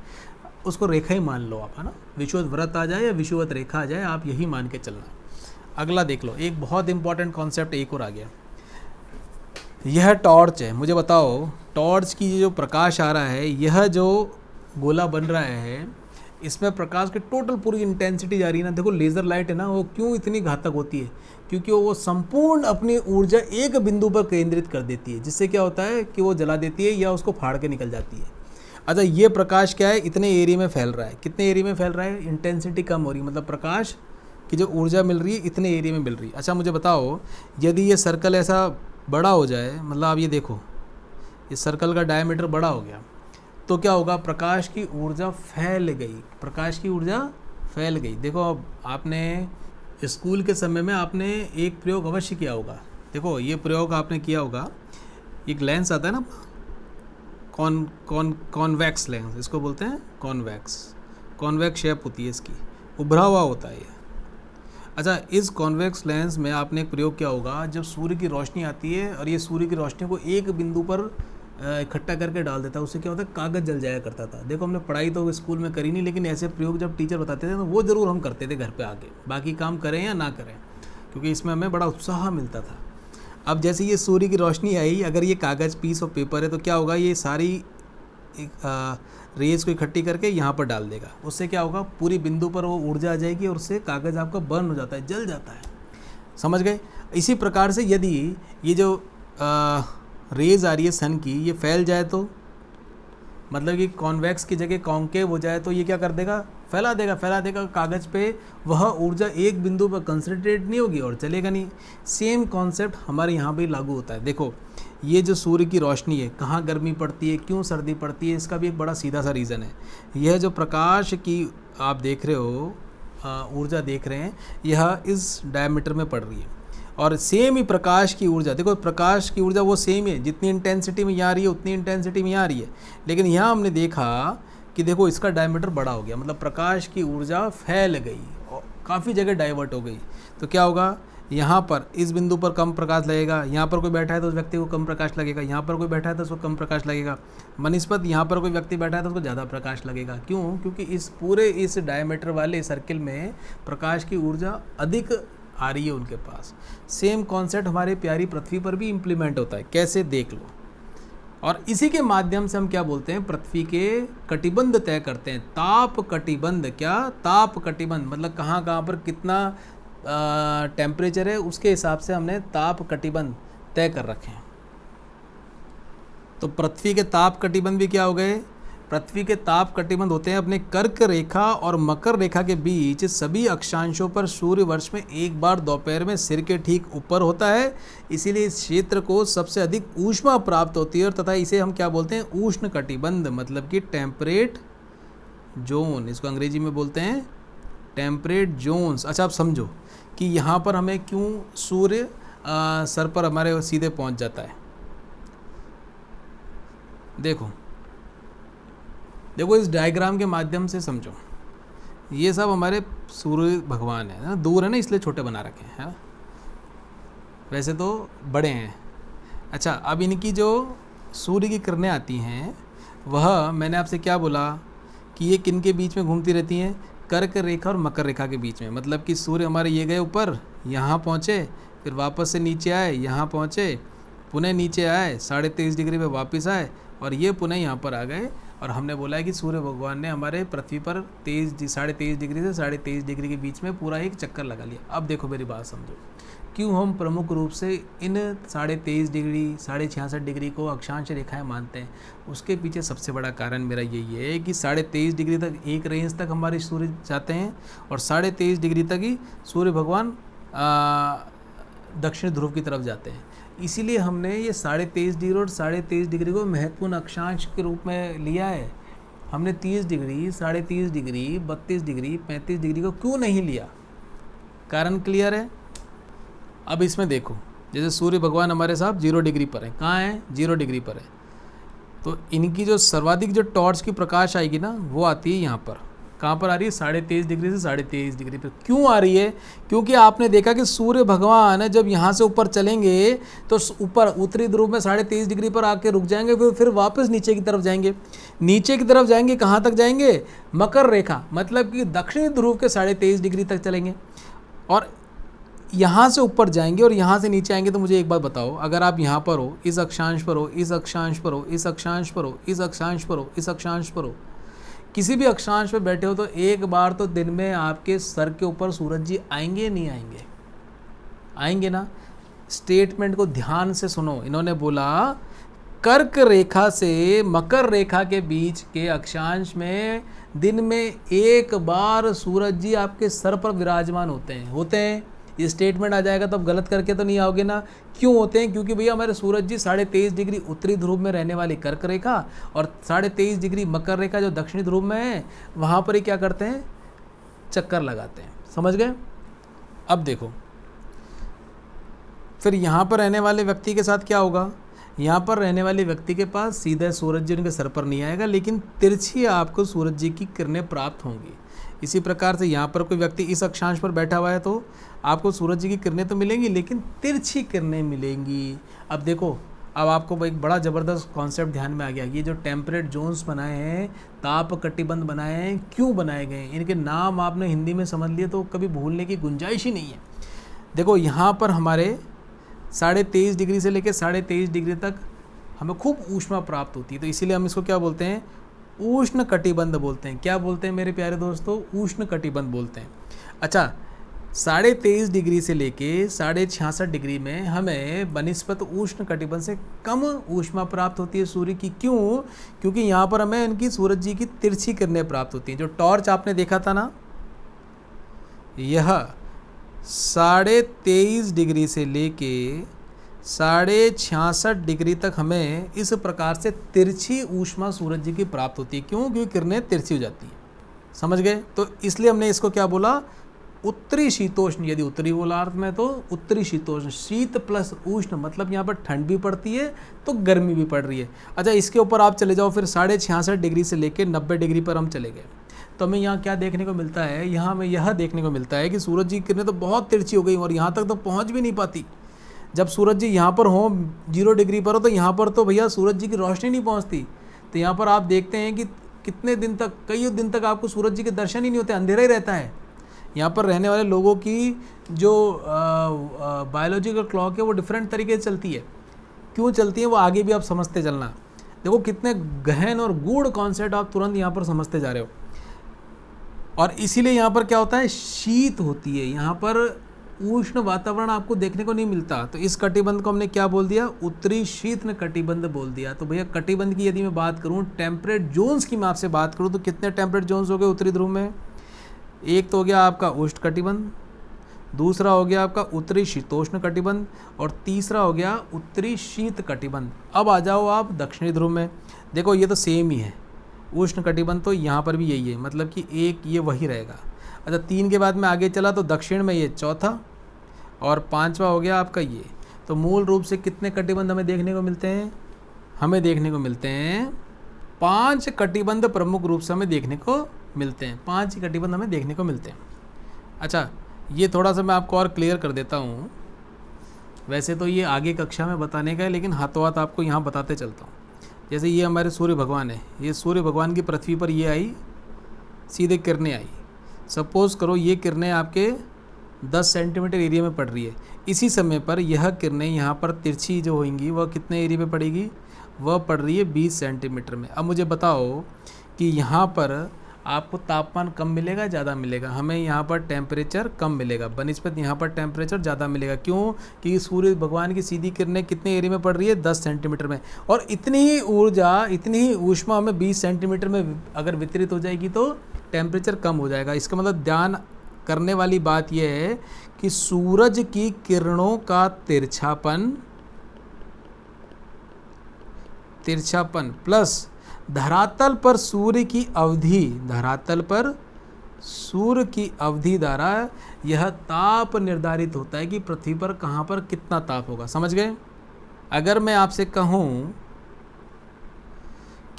उसको रेखा ही मान लो आप है ना विश्ववत व्रत आ जाए या विश्ववत रेखा आ जाए आप यही मान के चलना अगला देख लो एक बहुत इंपॉर्टेंट कॉन्सेप्ट एक और आ गया यह टॉर्च है मुझे बताओ टॉर्च की जो प्रकाश आ रहा है यह जो गोला बन रहा है इसमें प्रकाश की टोटल पूरी इंटेंसिटी जा रही है ना देखो लेज़र लाइट है ना वो क्यों इतनी घातक होती है क्योंकि वो संपूर्ण अपनी ऊर्जा एक बिंदु पर केंद्रित कर देती है जिससे क्या होता है कि वो जला देती है या उसको फाड़ के निकल जाती है अच्छा ये प्रकाश क्या है इतने एरिया में फैल रहा है कितने एरिया में फैल रहा है इंटेंसिटी कम हो रही है मतलब प्रकाश की जो ऊर्जा मिल रही है इतने एरिया में मिल रही है अच्छा मुझे बताओ यदि ये सर्कल ऐसा बड़ा हो जाए मतलब आप ये देखो ये सर्कल का डायमीटर बड़ा हो गया तो क्या होगा प्रकाश की ऊर्जा फैल गई प्रकाश की ऊर्जा फैल गई देखो अब आपने स्कूल के समय में आपने एक प्रयोग अवश्य किया होगा देखो ये प्रयोग आपने किया होगा एक लेंस आता है ना कॉन कॉन कॉन्वैक्स लेंस इसको बोलते हैं कॉन्वैक्स कॉन्वैक्स शेप होती है इसकी उभरा हुआ होता है ये अच्छा इस कॉन्वेक्स लेंस में आपने एक प्रयोग किया होगा जब सूर्य की रोशनी आती है और ये सूर्य की रोशनी को एक बिंदु पर इकट्ठा करके डाल देता उससे क्या होता है कागज़ जल जाया करता था देखो हमने पढ़ाई तो स्कूल में करी नहीं लेकिन ऐसे प्रयोग जब टीचर बताते थे तो वो ज़रूर हम करते थे घर पर आके बाकी काम करें या ना करें क्योंकि इसमें हमें बड़ा उत्साह मिलता था अब जैसे ये सूर्य की रोशनी आई अगर ये कागज़ पीस और पेपर है तो क्या होगा ये सारी रेज को इकट्ठी करके यहाँ पर डाल देगा उससे क्या होगा पूरी बिंदु पर वो ऊर्जा आ जाएगी और उससे कागज़ आपका बर्न हो जाता है जल जाता है समझ गए इसी प्रकार से यदि ये जो आ, रेज आ रही है सन की ये फैल जाए तो मतलब कि कॉन्वेक्स की जगह कॉन्केव हो जाए तो ये क्या कर देगा फैला देगा फैला देगा कागज़ पे वह ऊर्जा एक बिंदु पर कंसनट्रेट नहीं होगी और चलेगा नहीं सेम कॉन्सेप्ट हमारे यहाँ भी लागू होता है देखो ये जो सूर्य की रोशनी है कहाँ गर्मी पड़ती है क्यों सर्दी पड़ती है इसका भी एक बड़ा सीधा सा रीज़न है यह जो प्रकाश की आप देख रहे हो ऊर्जा देख रहे हैं यह इस डायमीटर में पड़ रही है और सेम ही प्रकाश की ऊर्जा देखो प्रकाश की ऊर्जा वो सेम ही है जितनी इंटेंसिटी में यहाँ आ रही है उतनी इंटेंसिटी में यहाँ आ रही है लेकिन यहाँ हमने देखा कि देखो इसका डायमीटर बड़ा हो गया मतलब प्रकाश की ऊर्जा फैल गई और काफ़ी जगह डाइवर्ट हो गई तो क्या होगा यहाँ पर इस बिंदु पर कम प्रकाश लगेगा यहाँ पर कोई बैठा है तो उस व्यक्ति को कम प्रकाश लगेगा यहाँ पर कोई बैठा है तो उसको कम प्रकाश लगेगा मनस्पत यहाँ पर कोई व्यक्ति बैठा है तो उसको ज़्यादा प्रकाश लगेगा क्यों क्योंकि इस पूरे इस डायमीटर वाले सर्किल में प्रकाश की ऊर्जा अधिक आ रही है उनके पास सेम कॉन्सेप्ट हमारे प्यारी पृथ्वी पर भी इम्प्लीमेंट होता है कैसे देख लो और इसी के माध्यम से हम क्या बोलते हैं पृथ्वी के कटिबंध तय करते हैं ताप कटिबंध क्या ताप कटिबंध मतलब कहाँ कहाँ पर कितना टेम्परेचर है उसके हिसाब से हमने ताप कटिबंध तय कर रखे हैं तो पृथ्वी के ताप कटिबंध भी क्या हो गए पृथ्वी के ताप कटिबंध होते हैं अपने कर्क रेखा और मकर रेखा के बीच सभी अक्षांशों पर सूर्य वर्ष में एक बार दोपहर में सिर के ठीक ऊपर होता है इसीलिए इस क्षेत्र को सबसे अधिक ऊष्मा प्राप्त होती है और तथा इसे हम क्या बोलते हैं उष्ण कटिबंध मतलब कि टेम्परेट जोन इसको अंग्रेजी में बोलते हैं टेम्परेट जोन्स अच्छा आप समझो कि यहाँ पर हमें क्यों सूर्य सर पर हमारे सीधे पहुँच जाता है देखो देखो इस डायग्राम के माध्यम से समझो ये सब हमारे सूर्य भगवान है ना दूर है ना इसलिए छोटे बना रखे हैं है वैसे तो बड़े हैं अच्छा अब इनकी जो सूर्य की किरणें आती हैं वह मैंने आपसे क्या बोला कि ये किन के बीच में घूमती रहती हैं कर्क रेखा और मकर रेखा के बीच में मतलब कि सूर्य हमारे ये गए ऊपर यहाँ पहुँचे फिर वापस से नीचे आए यहाँ पहुँचे पुनः नीचे आए साढ़े तेईस डिग्री पर वापस आए और ये पुनः यहाँ पर आ गए और हमने बोला है कि सूर्य भगवान ने हमारे पृथ्वी पर तेईस साढ़े तेईस डिग्री से साढ़े तेईस डिग्री के बीच में पूरा एक चक्कर लगा लिया अब देखो मेरी बात समझो क्यों हम प्रमुख रूप से इन साढ़े तेईस डिग्री साढ़े छियासठ डिग्री को अक्षांश रेखाएं मानते हैं उसके पीछे सबसे बड़ा कारण मेरा यही है कि साढ़े तेईस डिग्री तक एक रेंज तक हमारे सूर्य जाते हैं और साढ़े तेईस डिग्री तक ही सूर्य भगवान दक्षिण ध्रुव की तरफ जाते हैं इसीलिए हमने ये साढ़े तेईस डिग्री और साढ़े तेईस डिग्री को महत्वपूर्ण अक्षांश के रूप में लिया है हमने तीस डिग्री साढ़े तीस डिग्री बत्तीस डिग्री पैंतीस डिग्री को क्यों नहीं लिया कारण क्लियर है अब इसमें देखो जैसे सूर्य भगवान हमारे साहब जीरो डिग्री पर है कहाँ हैं जीरो डिग्री पर है तो इनकी जो सर्वाधिक जो टॉर्च की प्रकाश आएगी ना वो आती है यहाँ पर कहाँ पर आ रही है साढ़े तेईस डिग्री से साढ़े तेईस डिग्री पर क्यों आ रही है क्योंकि आपने देखा कि सूर्य भगवान जब यहाँ से ऊपर चलेंगे तो ऊपर उत्तरी ध्रुव में साढ़े तेईस डिग्री पर आके रुक जाएंगे फिर फिर वापस नीचे की तरफ जाएंगे नीचे की तरफ जाएंगे कहाँ तक जाएंगे मकर रेखा मतलब कि दक्षिणी ध्रुव के साढ़े तेईस डिग्री तक चलेंगे और यहाँ से ऊपर जाएंगे और यहाँ से नीचे आएंगे तो मुझे एक बात बताओ अगर आप यहाँ पर हो इस अक्षांश पर हो इस अक्षांश पर हो इस अक्षांश पर हो इस अक्षांश पर हो इस अक्षांश पर हो किसी भी अक्षांश पे बैठे हो तो एक बार तो दिन में आपके सर के ऊपर सूरज जी आएंगे नहीं आएंगे आएंगे ना स्टेटमेंट को ध्यान से सुनो इन्होंने बोला कर्क रेखा से मकर रेखा के बीच के अक्षांश में दिन में एक बार सूरज जी आपके सर पर विराजमान होते हैं होते हैं ये स्टेटमेंट आ जाएगा तो अब गलत करके तो नहीं आओगे ना क्यों होते हैं क्योंकि भैया हमारे सूरज जी साढ़े तेईस डिग्री उत्तरी ध्रुव में रहने वाली कर्क रेखा और साढ़े तेईस डिग्री मकर रेखा जो दक्षिणी ध्रुव में है वहाँ पर ही क्या करते हैं चक्कर लगाते हैं समझ गए अब देखो फिर यहाँ पर रहने वाले व्यक्ति के साथ क्या होगा यहाँ पर रहने वाले व्यक्ति के पास सीधा सूरज जी उनके सर पर नहीं आएगा लेकिन तिरछी आपको सूरज जी की किरणें प्राप्त होंगी इसी प्रकार से यहाँ पर कोई व्यक्ति इस अक्षांश पर बैठा हुआ है तो आपको सूरज जी की किरणें तो मिलेंगी लेकिन तिरछी किरणें मिलेंगी अब देखो अब आपको एक बड़ा ज़बरदस्त कॉन्सेप्ट ध्यान में आ गया ये जो टेम्परेट जोन्स बनाए हैं ताप कटिबंध बनाए हैं क्यों बनाए गए हैं इनके नाम आपने हिंदी में समझ लिए तो कभी भूलने की गुंजाइश ही नहीं है देखो यहाँ पर हमारे साढ़े तेईस डिग्री से लेकर साढ़े तेईस डिग्री तक हमें खूब ऊष्मा प्राप्त होती है तो इसीलिए हम इसको क्या बोलते हैं उष्ण कटिबंध बोलते हैं क्या बोलते हैं मेरे प्यारे दोस्तों उष्ण कटिबंध बोलते हैं अच्छा साढ़े तेईस डिग्री से लेके साढ़े छियासठ डिग्री में हमें बनस्पत उष्ण कटिबंध से कम ऊष्मा प्राप्त होती है सूर्य की क्यों क्योंकि यहाँ पर हमें इनकी सूरज जी की तिरछी किरणें प्राप्त होती हैं जो टॉर्च आपने देखा था ना यह साढ़े तेईस डिग्री से लेके साढ़े छियासठ डिग्री तक हमें इस प्रकार से तिरछी ऊष्मा सूरज जी की प्राप्त होती है क्यों क्योंकि किरणें तिरछी हो जाती हैं समझ गए तो इसलिए हमने इसको क्या बोला उत्तरी शीतोष्ण यदि उत्तरी बोला अर्थ में तो उत्तरी शीतोष्ण शीत प्लस उष्ण मतलब यहाँ पर ठंड भी पड़ती है तो गर्मी भी पड़ रही है अच्छा इसके ऊपर आप चले जाओ फिर साढ़े छियासठ डिग्री से लेकर नब्बे डिग्री पर हम चले गए तो हमें यहाँ क्या देखने को मिलता है यहाँ हमें यह देखने को मिलता है कि सूरज जी किरने तो बहुत तिरछी हो गई और यहाँ तक तो पहुँच भी नहीं पाती जब सूरज जी यहाँ पर हों जीरो डिग्री पर हो तो यहाँ पर तो भैया सूरज जी की रोशनी नहीं पहुँचती तो यहाँ पर आप देखते हैं कि कितने दिन तक कई दिन तक आपको सूरज जी के दर्शन ही नहीं होते अंधेरा ही रहता है यहाँ पर रहने वाले लोगों की जो बायोलॉजिकल क्लॉक है वो डिफरेंट तरीके से चलती है क्यों चलती है वो आगे भी आप समझते चलना देखो कितने गहन और गूढ़ कॉन्सेप्ट आप तुरंत यहाँ पर समझते जा रहे हो और इसीलिए यहाँ पर क्या होता है शीत होती है यहाँ पर उष्ण वातावरण आपको देखने को नहीं मिलता तो इस कटिबंध को हमने क्या बोल दिया उत्तरी शीतन कटिबंध बोल दिया तो भैया कटिबंध की यदि मैं बात करूँ टेम्परेट जोन्स की मैं आपसे बात करूँ तो कितने टेम्परेट जोन्स हो गए उत्तरी ध्रुव में एक तो हो गया आपका उष्ण कटिबंध दूसरा हो गया आपका उत्तरी शीतोष्ण कटिबंध और तीसरा हो गया उत्तरी शीत कटिबंध अब आ जाओ आप दक्षिणी ध्रुव में देखो ये तो सेम ही है उष्ण कटिबंध तो यहाँ पर भी यही है मतलब कि एक ये वही रहेगा अच्छा तीन के बाद में आगे चला तो दक्षिण में ये चौथा और पाँचवा हो गया आपका ये तो मूल रूप से कितने कटिबंध हमें देखने को मिलते हैं हमें देखने को मिलते हैं पांच कटिबंध प्रमुख रूप से हमें देखने को मिलते हैं पांच ही कटिबंध हमें देखने को मिलते हैं अच्छा ये थोड़ा सा मैं आपको और क्लियर कर देता हूँ वैसे तो ये आगे कक्षा में बताने का है लेकिन हाथों हाथ आपको यहाँ बताते चलता हूँ जैसे ये हमारे सूर्य भगवान है ये सूर्य भगवान की पृथ्वी पर ये आई सीधे किरणें आई सपोज़ करो ये किरणें आपके 10 सेंटीमीटर एरिया में पड़ रही है इसी समय पर यह किरणें यहाँ पर तिरछी जो होंगी वह कितने एरिया में पड़ेगी वह पड़ रही है 20 सेंटीमीटर में अब मुझे बताओ कि यहाँ पर आपको तापमान कम मिलेगा ज़्यादा मिलेगा हमें यहाँ पर टेम्परेचर कम मिलेगा बनस्पत यहाँ पर टेम्परेचर ज़्यादा मिलेगा क्यों क्योंकि सूर्य भगवान की सीधी किरणें कितने एरिया में पड़ रही है दस सेंटीमीटर में और इतनी ही ऊर्जा इतनी ही ऊष्मा हमें बीस सेंटीमीटर में अगर वितरित हो जाएगी तो टेम्परेचर कम हो जाएगा इसका मतलब ध्यान करने वाली बात यह है कि सूरज की किरणों का तिरछापन तिरछापन प्लस धरातल पर सूर्य की अवधि धरातल पर सूर्य की अवधि द्वारा यह ताप निर्धारित होता है कि पृथ्वी पर कहाँ पर कितना ताप होगा समझ गए अगर मैं आपसे कहूँ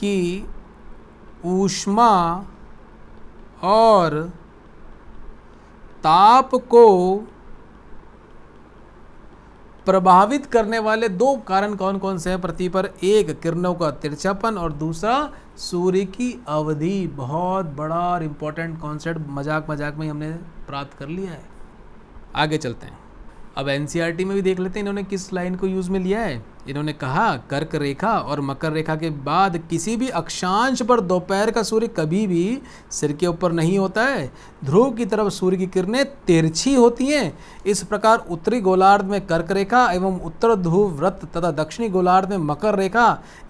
कि ऊष्मा और ताप को प्रभावित करने वाले दो कारण कौन कौन से हैं पृथ्वी पर एक किरणों का तिरछापन और दूसरा सूर्य की अवधि बहुत बड़ा और इम्पोर्टेंट कॉन्सेप्ट मजाक मजाक में हमने प्राप्त कर लिया है आगे चलते हैं अब एन e में भी देख लेते हैं इन्होंने किस लाइन को यूज़ में लिया है इन्होंने कहा कर्क रेखा और मकर रेखा के बाद किसी भी अक्षांश पर दोपहर का सूर्य कभी भी सिर के ऊपर नहीं होता है ध्रुव की तरफ सूर्य की किरणें तिरछी होती हैं इस प्रकार उत्तरी गोलार्ध में कर्क रेखा एवं उत्तर ध्रुव व्रत तथा दक्षिणी गोलार्ध में मकर रेखा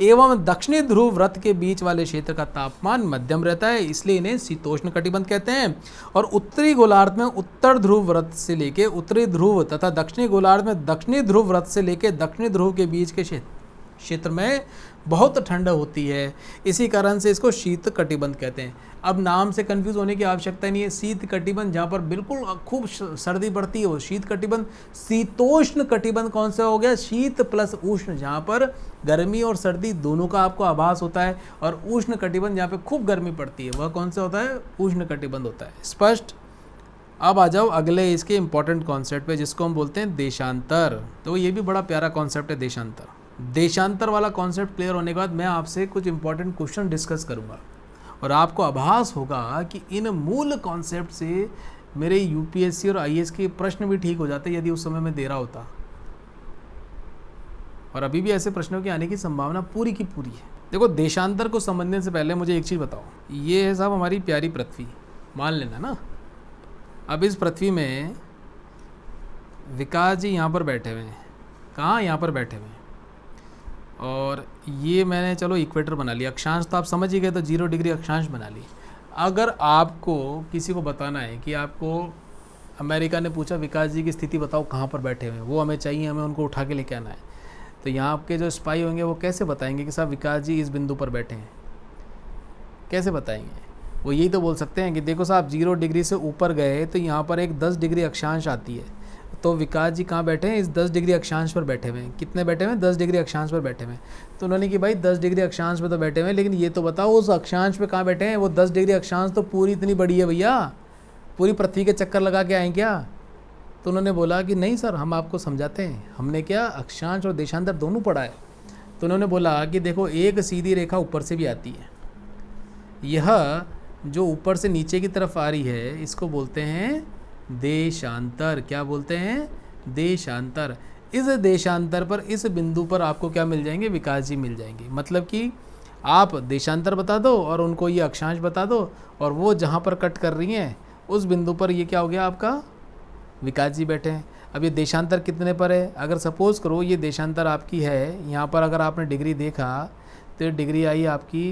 एवं दक्षिणी ध्रुव व्रत के बीच वाले क्षेत्र का तापमान मध्यम रहता है इसलिए इन्हें शीतोष्ण कटिबंध कहते हैं और उत्तरी गोलार्ध में उत्तर ध्रुव व्रत से लेकर उत्तरी ध्रुव तथा दक्षिणी गोलार्ध में दक्षिणी ध्रुव व्रत से लेके दक्षिणी ध्रुव के बीच के क्षेत्र क्षेत्र में बहुत ठंड होती है इसी कारण से इसको शीत कटिबंध कहते हैं अब नाम से कंफ्यूज होने की आवश्यकता नहीं है शीत कटिबंध जहाँ पर बिल्कुल खूब सर्दी बढ़ती हो शीत कटिबंध शीतोष्ण कटिबंध कौन सा हो गया शीत प्लस उष्ण जहाँ पर गर्मी और सर्दी दोनों का आपको आभास होता है और उष्ण कटिबंध जहाँ पर खूब गर्मी पड़ती है वह कौन सा होता है उष्ण कटिबंध होता है स्पष्ट अब आ जाओ अगले इसके इम्पॉर्टेंट कॉन्सेप्ट पे जिसको हम बोलते हैं देशांतर तो ये भी बड़ा प्यारा कॉन्सेप्ट है देशांतर देशांतर वाला कॉन्सेप्ट क्लियर होने के बाद मैं आपसे कुछ इंपॉर्टेंट क्वेश्चन डिस्कस करूँगा और आपको आभास होगा कि इन मूल कॉन्सेप्ट से मेरे यूपीएससी और आईएएस के प्रश्न भी ठीक हो जाते यदि उस समय में दे रहा होता और अभी भी ऐसे प्रश्नों के आने की संभावना पूरी की पूरी है देखो देशांतर को समझने से पहले मुझे एक चीज़ बताओ ये है साहब हमारी प्यारी पृथ्वी मान लेना ना अब इस पृथ्वी में विकास जी यहाँ पर बैठे हुए हैं कहाँ यहाँ पर बैठे हुए हैं और ये मैंने चलो इक्वेटर बना लिया अक्षांश तो आप समझ ही गए तो जीरो डिग्री अक्षांश बना ली अगर आपको किसी को बताना है कि आपको अमेरिका ने पूछा विकास जी की स्थिति बताओ कहाँ पर बैठे हुए हैं वो हमें चाहिए हमें उनको उठा के लेके आना है तो यहाँ आपके जो स्पाई होंगे वो कैसे बताएंगे कि साहब विकास जी इस बिंदु पर बैठे हैं कैसे बताएंगे वो यही तो बोल सकते हैं कि देखो साहब जीरो डिग्री से ऊपर गए तो यहाँ पर एक दस डिग्री अक्षांश आती है तो विकास जी कहाँ बैठे हैं इस दस डिग्री अक्षांश पर बैठे हुए हैं कितने बैठे हुए हैं दस डिग्री अक्षांश पर बैठे हुए हैं तो उन्होंने कि भाई दस डिग्री अक्षांश पर तो बैठे हुए हैं लेकिन ये तो बताओ उस अक्षांश पर कहाँ बैठे हैं वो दस डिग्री अक्षांश तो पूरी इतनी बड़ी है भैया पूरी पृथ्वी के चक्कर लगा के आए क्या तो उन्होंने बोला कि नहीं सर हम आपको समझाते हैं हमने क्या अक्षांश और देशांतर दोनों पढ़ा है तो उन्होंने बोला कि देखो एक सीधी रेखा ऊपर से भी आती है यह जो ऊपर से नीचे की तरफ आ रही है इसको बोलते हैं देशांतर क्या बोलते हैं देशांतर इस देशांतर पर इस बिंदु पर आपको क्या मिल जाएंगे विकास जी मिल जाएंगे मतलब कि आप देशांतर बता दो और उनको ये अक्षांश बता दो और वो जहाँ पर कट कर रही हैं उस बिंदु पर ये क्या हो गया आपका विकास जी बैठे हैं अब ये देशांतर कितने पर है अगर सपोज़ करो ये देशांतर आपकी है यहाँ पर अगर आपने डिग्री देखा तो डिग्री आई आपकी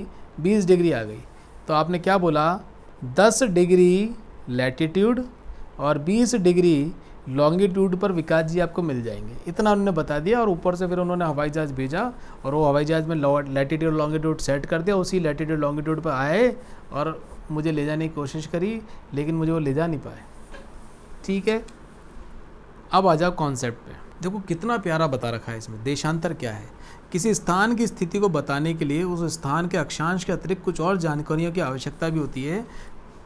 बीस डिग्री आ गई तो आपने क्या बोला दस डिग्री लैटिट्यूड और 20 डिग्री लॉन्गिट्यूड पर विकास जी आपको मिल जाएंगे इतना उन्होंने बता दिया और ऊपर से फिर उन्होंने हवाई जहाज़ भेजा और वो हवाई जहाज़ में लेटीट्यूड लॉन्गिट्यूड सेट कर दिया उसी लेटीट्यूड लॉन्गिट्यूड पर आए और मुझे ले जाने की कोशिश करी लेकिन मुझे वो ले जा नहीं पाए ठीक है अब आ जाओ कॉन्सेप्ट पे देखो कितना प्यारा बता रखा है इसमें देशांतर क्या है किसी स्थान की स्थिति को बताने के लिए उस स्थान के अक्षांश के अतिरिक्त कुछ और जानकारियों की आवश्यकता भी होती है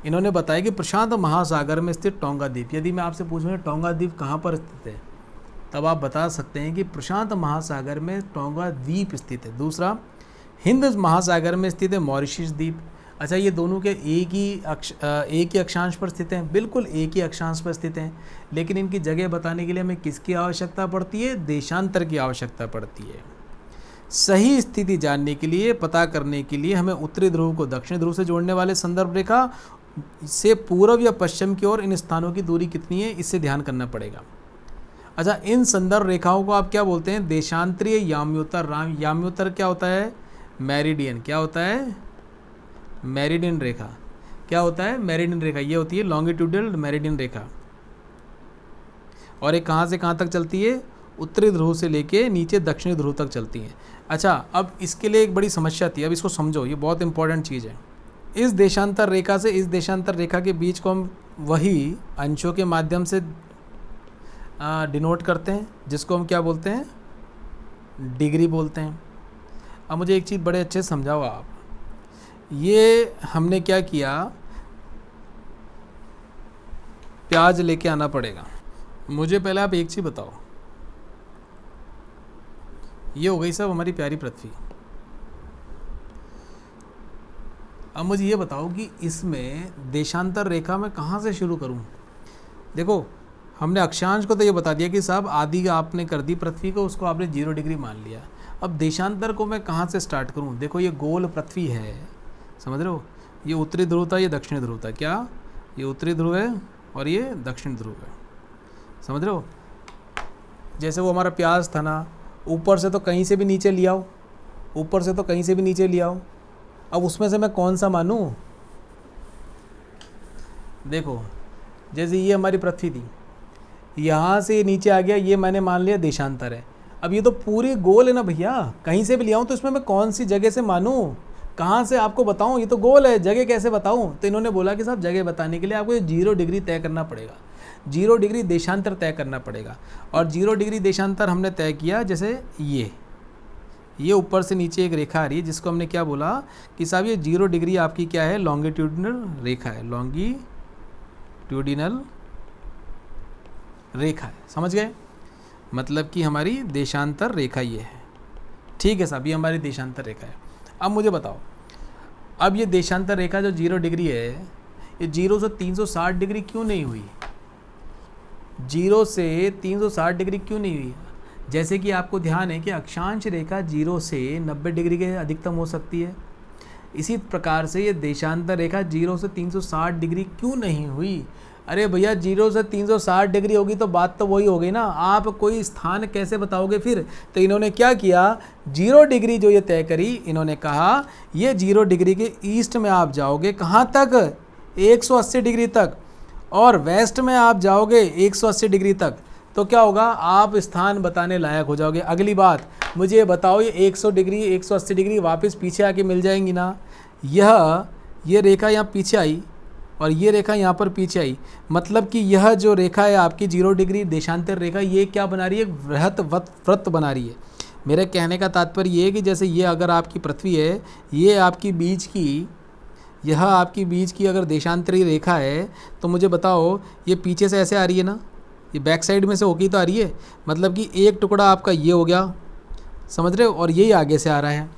इन्होंने बताया कि प्रशांत महासागर में स्थित टोंगा द्वीप यदि मैं आपसे पूछूँ टोंगा द्वीप कहाँ पर स्थित है तब आप बता सकते हैं कि प्रशांत महासागर में टोंगा द्वीप स्थित है दूसरा हिंद महासागर में स्थित है मॉरिशस द्वीप अच्छा ये दोनों के एक ही अक्ष एक ही अक्षांश पर स्थित हैं बिल्कुल एक ही अक्षांश पर स्थित हैं लेकिन इनकी जगह बताने के लिए हमें किसकी आवश्यकता पड़ती है देशांतर की आवश्यकता पड़ती है सही स्थिति जानने के लिए पता करने के लिए हमें उत्तरी ध्रुव को दक्षिण ध्रुव से जोड़ने वाले संदर्भ रेखा से पूर्व या पश्चिम की ओर इन स्थानों की दूरी कितनी है इससे ध्यान करना पड़ेगा अच्छा इन संदर्भ रेखाओं को आप क्या बोलते हैं देशांतरीय याम्योतर राम याम्योत्तर क्या होता है मैरिडियन क्या होता है मैरिडियन रेखा क्या होता है मैरिडियन रेखा ये होती है लॉन्गिट्यूडल मैरिडियन रेखा और ये कहाँ से कहाँ तक चलती है उत्तरी ध्रुव से लेके नीचे दक्षिणी ध्रुव तक चलती है अच्छा अब इसके लिए एक बड़ी समस्या थी अब इसको समझो ये बहुत इंपॉर्टेंट चीज़ है इस देशांतर रेखा से इस देशांतर रेखा के बीच को हम वही अंशों के माध्यम से डिनोट करते हैं जिसको हम क्या बोलते हैं डिग्री बोलते हैं अब मुझे एक चीज़ बड़े अच्छे से समझाओ आप ये हमने क्या किया प्याज लेके आना पड़ेगा मुझे पहले आप एक चीज़ बताओ ये हो गई सब हमारी प्यारी पृथ्वी अब मुझे ये बताओ कि इसमें देशांतर रेखा मैं कहाँ से शुरू करूँ देखो हमने अक्षांश को तो ये बता दिया कि साहब आदि आपने कर दी पृथ्वी को उसको आपने जीरो डिग्री मान लिया अब देशांतर को मैं कहाँ से स्टार्ट करूँ देखो ये गोल पृथ्वी है समझ रहे हो ये उत्तरी ध्रुव था ये दक्षिणी ध्रुव था क्या ये उत्तरी ध्रुव है और ये दक्षिण ध्रुव है समझ रहे हो जैसे वो हमारा प्याज था ना ऊपर से तो कहीं से भी नीचे ले आओ ऊपर से तो कहीं से भी नीचे ले आओ अब उसमें से मैं कौन सा मानूँ देखो जैसे ये हमारी पृथ्वी थी यहाँ से नीचे आ गया ये मैंने मान लिया देशांतर है अब ये तो पूरी गोल है ना भैया कहीं से भी ले आऊँ तो इसमें मैं कौन सी जगह से मानूँ कहाँ से आपको बताऊँ ये तो गोल है जगह कैसे बताऊँ तो इन्होंने बोला कि साहब जगह बताने के लिए आपको जीरो डिग्री तय करना पड़ेगा जीरो डिग्री देशांतर तय करना पड़ेगा और जीरो डिग्री देशांतर हमने तय किया जैसे ये ये ऊपर से नीचे एक रेखा आ रही है जिसको हमने क्या बोला कि साहब ये जीरो डिग्री आपकी क्या है लॉन्गिट्यूडिनल रेखा है लॉन्गिट्यूडिनल रेखा है समझ गए मतलब कि हमारी देशांतर रेखा ये है ठीक है साहब ये हमारी देशांतर रेखा है अब मुझे बताओ अब ये देशांतर रेखा जो जीरो डिग्री है ये जीरो से साठ डिग्री क्यों नहीं हुई जीरो से साठ डिग्री क्यों नहीं हुई जैसे कि आपको ध्यान है कि अक्षांश रेखा जीरो से नब्बे डिग्री के अधिकतम हो सकती है इसी प्रकार से ये देशांतर रेखा जीरो से 360 डिग्री क्यों नहीं हुई अरे भैया जीरो से 360 डिग्री होगी तो बात तो वही हो गई ना आप कोई स्थान कैसे बताओगे फिर तो इन्होंने क्या किया जीरो डिग्री जो ये तय करी इन्होंने कहा ये जीरो डिग्री के ईस्ट में आप जाओगे कहाँ तक 180 डिग्री तक और वेस्ट में आप जाओगे 180 डिग्री तक तो क्या होगा आप स्थान बताने लायक हो जाओगे अगली बात मुझे ये बताओ ये 100 डिग्री 180 डिग्री वापस पीछे आके मिल जाएंगी ना यह ये रेखा यहाँ पीछे आई और ये रेखा यहाँ पर पीछे आई मतलब कि यह जो रेखा है आपकी जीरो डिग्री देशांतर रेखा ये क्या बना रही है वृहत व्रत बना रही है मेरे कहने का तात्पर्य ये है कि जैसे ये अगर आपकी पृथ्वी है ये आपकी बीज की यह आपकी बीज की अगर देशांतरी रेखा है तो मुझे बताओ ये पीछे से ऐसे आ रही है ना ये बैक साइड में से होके तो आ रही है मतलब कि एक टुकड़ा आपका ये हो गया समझ रहे हो और यही आगे से आ रहा है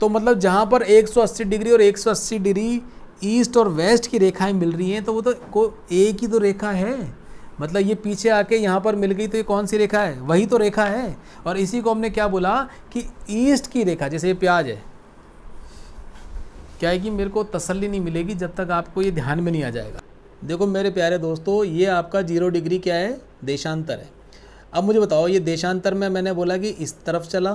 तो मतलब जहाँ पर 180 डिग्री और 180 डिग्री ईस्ट और वेस्ट की रेखाएं मिल रही हैं तो वो तो को एक ही तो रेखा है मतलब ये पीछे आके यहाँ पर मिल गई तो ये कौन सी रेखा है वही तो रेखा है और इसी को हमने क्या बोला कि ईस्ट की रेखा जैसे ये प्याज है क्या है कि मेरे को तसल्ली नहीं मिलेगी जब तक आपको ये ध्यान में नहीं आ जाएगा देखो मेरे प्यारे दोस्तों ये आपका जीरो डिग्री क्या है देशांतर है अब मुझे बताओ ये देशांतर में मैंने बोला कि इस तरफ चला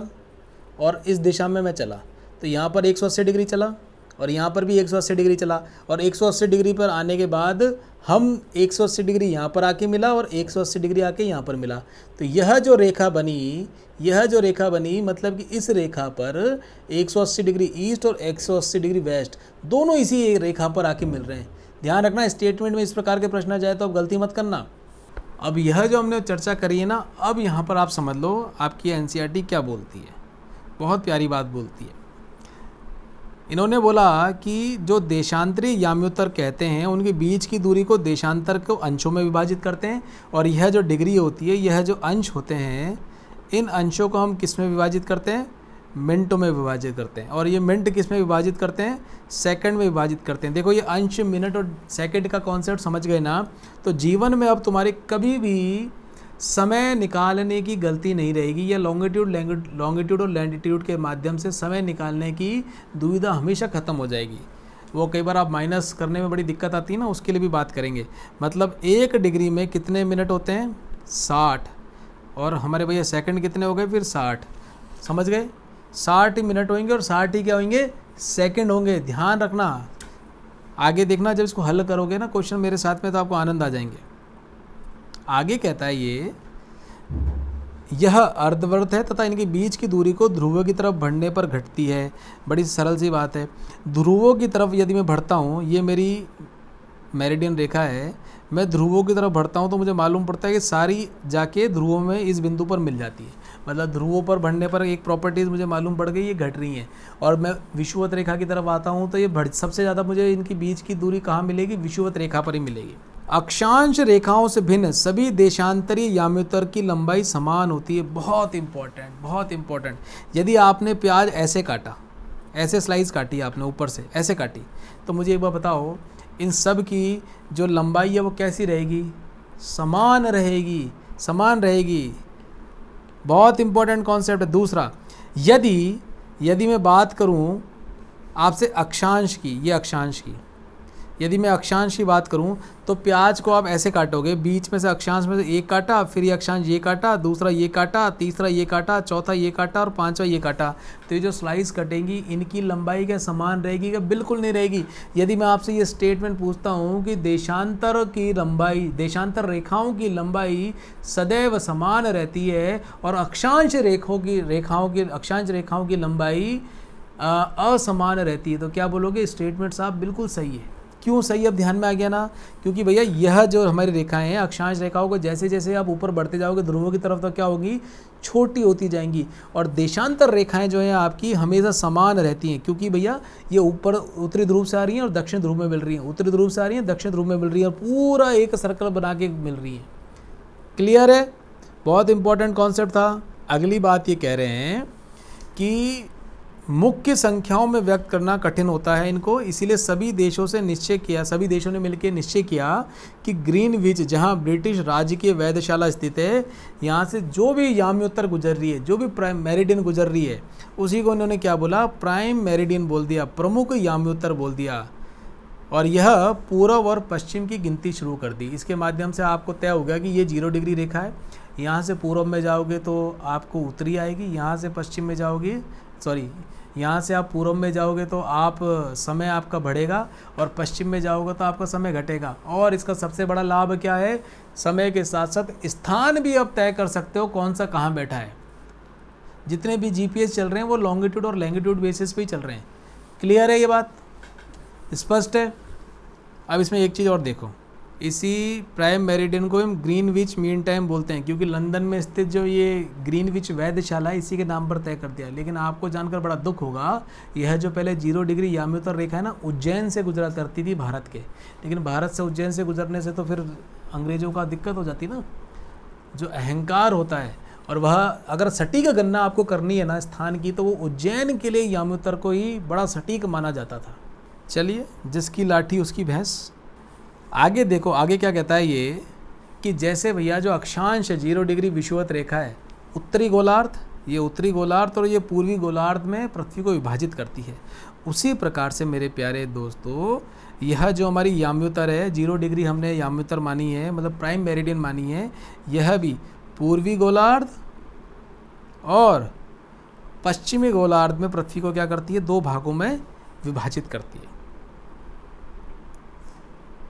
और इस दिशा में मैं चला तो यहाँ पर एक डिग्री चला और यहाँ पर भी एक डिग्री चला और एक डिग्री पर आने के बाद हम एक डिग्री यहाँ पर आके मिला और एक डिग्री आके यहाँ पर मिला तो यह जो रेखा बनी यह जो रेखा बनी मतलब कि इस रेखा पर एक डिग्री ईस्ट और एक डिग्री वेस्ट दोनों इसी रेखा पर आके मिल रहे हैं ध्यान रखना स्टेटमेंट में इस प्रकार के प्रश्न आ जाए तो आप गलती मत करना अब यह जो हमने चर्चा करी है ना अब यहाँ पर आप समझ लो आपकी एन e क्या बोलती है बहुत प्यारी बात बोलती है इन्होंने बोला कि जो देशांतरी याम्योत्तर कहते हैं उनके बीच की दूरी को देशांतर को अंशों में विभाजित करते हैं और यह जो डिग्री होती है यह जो अंश होते हैं इन अंशों को हम किस में विभाजित करते हैं मिनटों में विभाजित करते हैं और ये मिनट किस में विभाजित करते हैं सेकंड में विभाजित करते हैं देखो ये अंश मिनट और सेकंड का कॉन्सेप्ट समझ गए ना तो जीवन में अब तुम्हारे कभी भी समय निकालने की गलती नहीं रहेगी या लॉन्गिट्यूड लॉन्गिट्यूड और लैंडिट्यूड के माध्यम से समय निकालने की दुविधा हमेशा ख़त्म हो जाएगी वो कई बार आप माइनस करने में बड़ी दिक्कत आती है ना उसके लिए भी बात करेंगे मतलब एक डिग्री में कितने मिनट होते हैं साठ और हमारे भैया सेकंड कितने हो गए फिर साठ समझ गए साठ ही मिनट होंगे और साठ ही क्या होंगे सेकंड होंगे ध्यान रखना आगे देखना जब इसको हल करोगे ना क्वेश्चन मेरे साथ में तो आपको आनंद आ जाएंगे आगे कहता है ये यह अर्धवर्त है तथा इनके बीच की दूरी को ध्रुवों की तरफ बढ़ने पर घटती है बड़ी सरल सी बात है ध्रुवों की तरफ यदि मैं बढ़ता हूँ ये मेरी मेरिडियन रेखा है मैं ध्रुवों की तरफ बढ़ता हूँ तो मुझे मालूम पड़ता है कि सारी जाके ध्रुवों में इस बिंदु पर मिल जाती है मतलब ध्रुवों पर बढ़ने पर एक प्रॉपर्टीज़ मुझे मालूम पड़ गई ये घट रही हैं और मैं विषुवत रेखा की तरफ आता हूँ तो ये बढ़ सबसे ज़्यादा मुझे इनकी बीच की दूरी कहाँ मिलेगी विषुवत रेखा पर ही मिलेगी अक्षांश रेखाओं से भिन्न सभी देशांतरीय यामितर की लंबाई समान होती है बहुत इंपॉर्टेंट बहुत इंपॉर्टेंट यदि आपने प्याज ऐसे काटा ऐसे स्लाइस काटी आपने ऊपर से ऐसे काटी तो मुझे एक बार बताओ इन सब की जो लंबाई है वो कैसी रहेगी समान रहेगी समान रहेगी बहुत इंपॉर्टेंट कॉन्सेप्ट है दूसरा यदि यदि मैं बात करूँ आपसे अक्षांश की ये अक्षांश की यदि मैं अक्षांश की बात करूं तो प्याज को आप ऐसे काटोगे बीच में से अक्षांश में से एक काटा फिर ये अक्षांश ये काटा दूसरा ये काटा तीसरा ये काटा चौथा ये काटा और पांचवा ये काटा तो ये जो स्लाइस कटेंगी इनकी लंबाई के समान रहेगी क्या बिल्कुल नहीं रहेगी यदि मैं आपसे ये स्टेटमेंट पूछता हूँ कि देशांतर की लंबाई देशांतर रेखाओं की लंबाई सदैव समान रहती है और अक्षांश रेखों की रेखाओं की अक्षांश रेखाओं की लंबाई असमान रहती है तो क्या बोलोगे स्टेटमेंट्स आप बिल्कुल सही है क्यों सही अब ध्यान में आ गया ना क्योंकि भैया यह जो हमारी रेखाएं हैं अक्षांश रेखाओं को जैसे जैसे आप ऊपर बढ़ते जाओगे ध्रुवों की तरफ तो क्या होगी छोटी होती जाएंगी और देशांतर रेखाएं जो हैं आपकी हमेशा समान रहती हैं क्योंकि भैया ये ऊपर उत्तरी ध्रुव से आ रही हैं और दक्षिण ध्रुव में मिल रही हैं उत्तरी ध्रुव से आ रही हैं दक्षिण ध्रुव में मिल रही हैं और पूरा एक सर्कल बना के मिल रही है क्लियर है बहुत इंपॉर्टेंट कॉन्सेप्ट था अगली बात ये कह रहे हैं कि मुख्य संख्याओं में व्यक्त करना कठिन होता है इनको इसीलिए सभी देशों से निश्चय किया सभी देशों ने मिलकर निश्चय किया कि ग्रीन विच जहाँ ब्रिटिश राज्य की वैधशाला स्थित है यहाँ से जो भी याम्योत्तर गुजर रही है जो भी प्राइम मेरिडियन गुजर रही है उसी को इन्होंने क्या बोला प्राइम मेरिडियन बोल दिया प्रमुख याम्योत्तर बोल दिया और यह पूर्व और पश्चिम की गिनती शुरू कर दी इसके माध्यम से आपको तय हो गया कि ये जीरो डिग्री रेखा है यहाँ से पूर्व में जाओगे तो आपको उत्तरी आएगी यहाँ से पश्चिम में जाओगे सॉरी यहाँ से आप पूर्व में जाओगे तो आप समय आपका बढ़ेगा और पश्चिम में जाओगे तो आपका समय घटेगा और इसका सबसे बड़ा लाभ क्या है समय के साथ साथ स्थान भी आप तय कर सकते हो कौन सा कहाँ बैठा है जितने भी जी चल रहे हैं वो लॉन्गिट्यूड और लैंगिट्यूड बेसिस पर ही चल रहे हैं क्लियर है ये बात स्पष्ट है अब इसमें एक चीज़ और देखो इसी प्राइम मेरिडियन को हम ग्रीन विच मीन टाइम बोलते हैं क्योंकि लंदन में स्थित जो ये ग्रीन विच वैधशाला है इसी के नाम पर तय कर दिया लेकिन आपको जानकर बड़ा दुख होगा यह जो पहले जीरो डिग्री यामुतर रेखा है ना उज्जैन से गुजरा करती थी भारत के लेकिन भारत से उज्जैन से गुजरने से तो फिर अंग्रेज़ों का दिक्कत हो जाती ना जो अहंकार होता है और वह अगर सटीक गणना आपको करनी है ना स्थान की तो वो उज्जैन के लिए याम्योतर को ही बड़ा सटीक माना जाता था चलिए जिसकी लाठी उसकी भैंस आगे देखो आगे क्या कहता है ये कि जैसे भैया जो अक्षांश है जीरो डिग्री विषुवत रेखा है उत्तरी गोलार्थ ये उत्तरी गोलार्थ और ये पूर्वी गोलार्ध में पृथ्वी को विभाजित करती है उसी प्रकार से मेरे प्यारे दोस्तों यह जो हमारी याम्युतर है जीरो डिग्री हमने याम्युतर मानी है मतलब प्राइम मेरिडियन मानी है यह भी पूर्वी गोलार्ध और पश्चिमी गोलार्ध में पृथ्वी को क्या करती है दो भागों में विभाजित करती है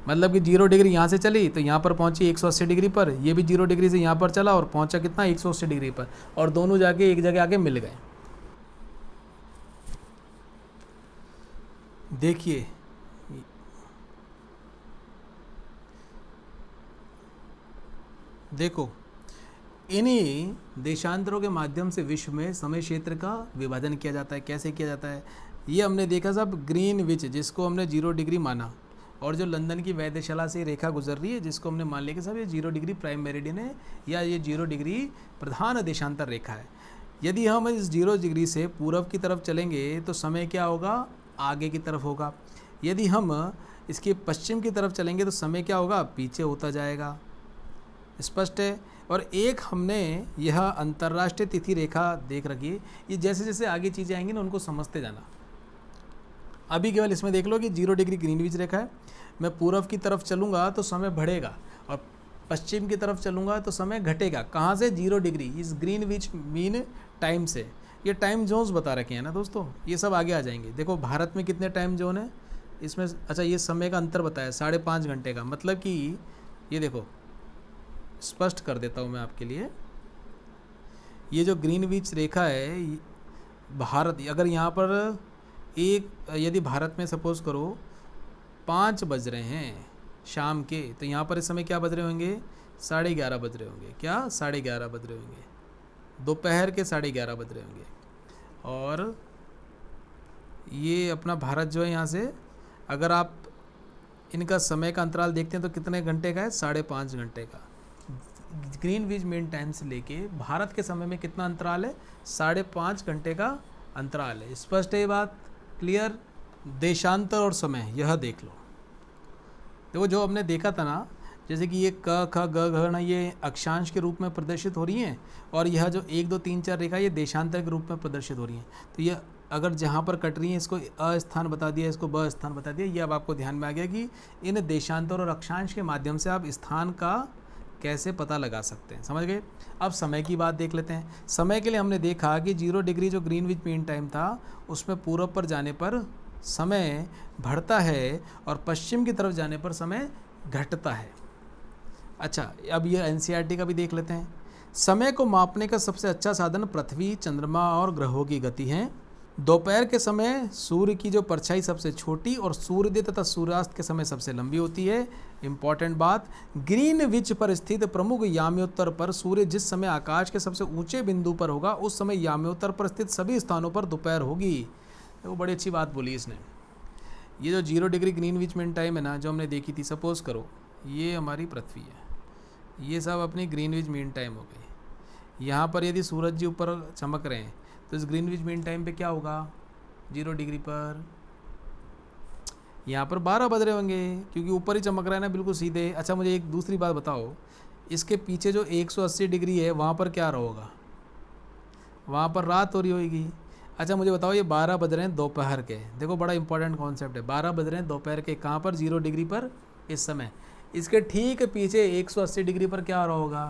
मतलब कि जीरो डिग्री यहाँ से चली तो यहाँ पर पहुँची एक डिग्री पर ये भी जीरो डिग्री से यहाँ पर चला और पहुँचा कितना एक डिग्री पर और दोनों जाके एक जगह आके मिल गए देखिए देखो इन्हीं देशांतरों के माध्यम से विश्व में समय क्षेत्र का विभाजन किया जाता है कैसे किया जाता है ये हमने देखा सब ग्रीन विच जिसको हमने जीरो डिग्री माना और जो लंदन की वैद्यशाला से रेखा गुजर रही है जिसको हमने मान लिया कि साहब ये जीरो डिग्री प्राइम मेरिडियन है या ये जीरो डिग्री प्रधान देशांतर रेखा है यदि हम इस जीरो डिग्री से पूर्व की तरफ चलेंगे तो समय क्या होगा आगे की तरफ होगा यदि हम इसके पश्चिम की तरफ चलेंगे तो समय क्या होगा पीछे होता जाएगा स्पष्ट है और एक हमने यह अंतर्राष्ट्रीय तिथि रेखा देख रखी है ये जैसे जैसे आगे चीज़ें आएंगी ना उनको समझते जाना अभी केवल इसमें देख लो कि जीरो डिग्री ग्रीनविच रेखा है मैं पूर्व की तरफ चलूँगा तो समय बढ़ेगा और पश्चिम की तरफ चलूँगा तो समय घटेगा कहाँ से जीरो डिग्री इस ग्रीन बीच मीन टाइम से ये टाइम जोन्स बता रखे हैं ना दोस्तों ये सब आगे आ जाएंगे देखो भारत में कितने टाइम जोन है इसमें अच्छा ये समय का अंतर बताया साढ़े पाँच घंटे का मतलब कि ये देखो स्पष्ट कर देता हूँ मैं आपके लिए ये जो ग्रीन बीच रेखा है भारत अगर यहाँ पर एक यदि भारत में सपोज़ करो पाँच बज रहे हैं शाम के तो यहाँ पर इस समय क्या बज रहे होंगे साढ़े ग्यारह बज रहे होंगे क्या साढ़े ग्यारह बज रहे होंगे दोपहर के साढ़े ग्यारह बज रहे होंगे और ये अपना भारत जो है यहाँ से अगर आप इनका समय का अंतराल देखते हैं तो कितने घंटे का है साढ़े पाँच घंटे का ग्रीन विज मेन टाइम से लेके भारत के समय में कितना अंतराल है साढ़े पाँच घंटे का अंतराल है स्पष्ट है ये बात क्लियर देशांतर और समय यह देख लो देखो जो हमने देखा था ना जैसे कि ये क ख ग घ न ये अक्षांश के रूप में प्रदर्शित हो रही हैं और यह जो एक दो तीन चार रेखा ये देशांतर के रूप में प्रदर्शित हो रही हैं तो ये अगर जहाँ पर कट रही हैं इसको अ स्थान बता दिया इसको ब स्थान बता दिया ये अब आपको ध्यान में आ गया कि इन देशांतर और अक्षांश के माध्यम से आप स्थान का कैसे पता लगा सकते हैं समझ गए अब समय की बात देख लेते हैं समय के लिए हमने देखा कि जीरो डिग्री जो ग्रीन विच मीन टाइम था उसमें पूर्व पर जाने पर समय बढ़ता है और पश्चिम की तरफ जाने पर समय घटता है अच्छा अब यह एन e का भी देख लेते हैं समय को मापने का सबसे अच्छा साधन पृथ्वी चंद्रमा और ग्रहों की गति है दोपहर के समय सूर्य की जो परछाई सबसे छोटी और सूर्योदय तथा सूर्यास्त के समय सबसे लंबी होती है इम्पॉर्टेंट बात ग्रीन विच पर स्थित प्रमुख याम्योत्तर पर सूर्य जिस समय आकाश के सबसे ऊंचे बिंदु पर होगा उस समय याम्योत्तर पर स्थित सभी स्थानों पर दोपहर होगी वो बड़ी अच्छी बात बोली इसने ये जो जीरो डिग्री ग्रीन विच मिन टाइम है ना जो हमने देखी थी सपोज करो ये हमारी पृथ्वी है ये सब अपनी ग्रीन विच मेन टाइम हो गई यहाँ पर यदि सूरज जी ऊपर चमक रहे हैं तो इस ग्रीनविच मीन टाइम पे क्या होगा जीरो डिग्री पर यहाँ पर बारह बज रहे होंगे क्योंकि ऊपर ही चमक रहा है ना बिल्कुल सीधे अच्छा मुझे एक दूसरी बात बताओ इसके पीछे जो 180 डिग्री है वहाँ पर क्या रहोगा वहाँ पर रात हो रही होगी अच्छा मुझे बताओ ये बारह बज रहे हैं दोपहर के देखो बड़ा इंपॉर्टेंट कॉन्सेप्ट है बारह बज रहे हैं दोपहर के कहाँ पर जीरो डिग्री पर इस समय इसके ठीक पीछे 180 डिग्री पर क्या रहोगा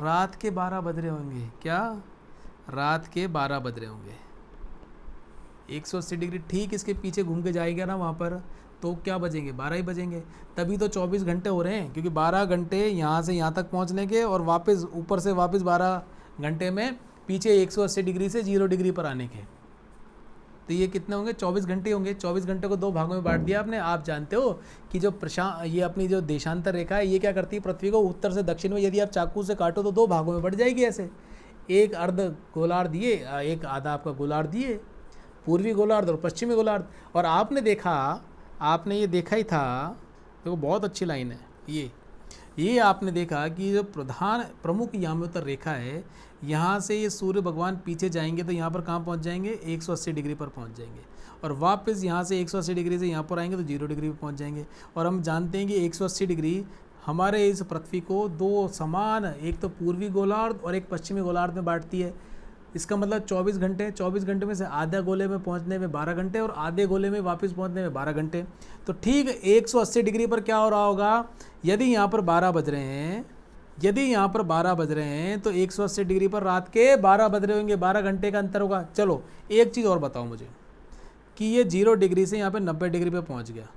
रात के बारह बज रहे होंगे क्या रात के बारह बज रहे होंगे एक सौ अस्सी डिग्री ठीक इसके पीछे घूम के जाएगा ना वहाँ पर तो क्या बजेंगे बारह ही बजेंगे तभी तो चौबीस घंटे हो रहे हैं क्योंकि बारह घंटे यहाँ से यहाँ तक पहुँचने के और वापस ऊपर से वापस बारह घंटे में पीछे एक सौ अस्सी डिग्री से जीरो डिग्री पर आने के तो ये कितने होंगे चौबीस घंटे होंगे चौबीस घंटे को दो भागों में बांट दिया आपने आप जानते हो कि जो प्रशा ये अपनी जो देशांतर रेखा है ये क्या करती है पृथ्वी को उत्तर से दक्षिण में यदि आप चाकू से काटो तो दो भागों में बढ़ जाएगी ऐसे एक अर्ध गोलार्ध दिए एक आधा आपका गोलार्ध दिए पूर्वी गोलार्ध और पश्चिमी गोलार्ध और आपने देखा आपने ये देखा ही था देखो तो बहुत अच्छी लाइन है ये ये आपने देखा कि जो प्रधान प्रमुख उत्तर रेखा है यहाँ से ये सूर्य भगवान पीछे जाएंगे तो यहाँ पर कहाँ पहुँच जाएंगे 180 डिग्री पर पहुँच जाएंगे और वापस यहाँ से 180 डिग्री से यहाँ पर आएंगे तो जीरो डिग्री पर पहुँच जाएंगे और हम जानते हैं कि 180 डिग्री हमारे इस पृथ्वी को दो समान एक तो पूर्वी गोलार्ध और एक पश्चिमी गोलार्ध में बांटती है इसका मतलब 24 घंटे 24 घंटे में से आधा गोले में पहुंचने में 12 घंटे और आधे गोले में वापस पहुंचने में 12 घंटे तो ठीक 180 डिग्री पर क्या हो रहा होगा यदि यहाँ पर 12 बज रहे हैं यदि यहाँ पर 12 बज रहे हैं तो 180 डिग्री पर रात के 12 बज रहे होंगे 12 घंटे का अंतर होगा चलो एक चीज़ और बताओ मुझे कि ये जीरो डिग्री से यहाँ पर नब्बे डिग्री पर पहुँच गया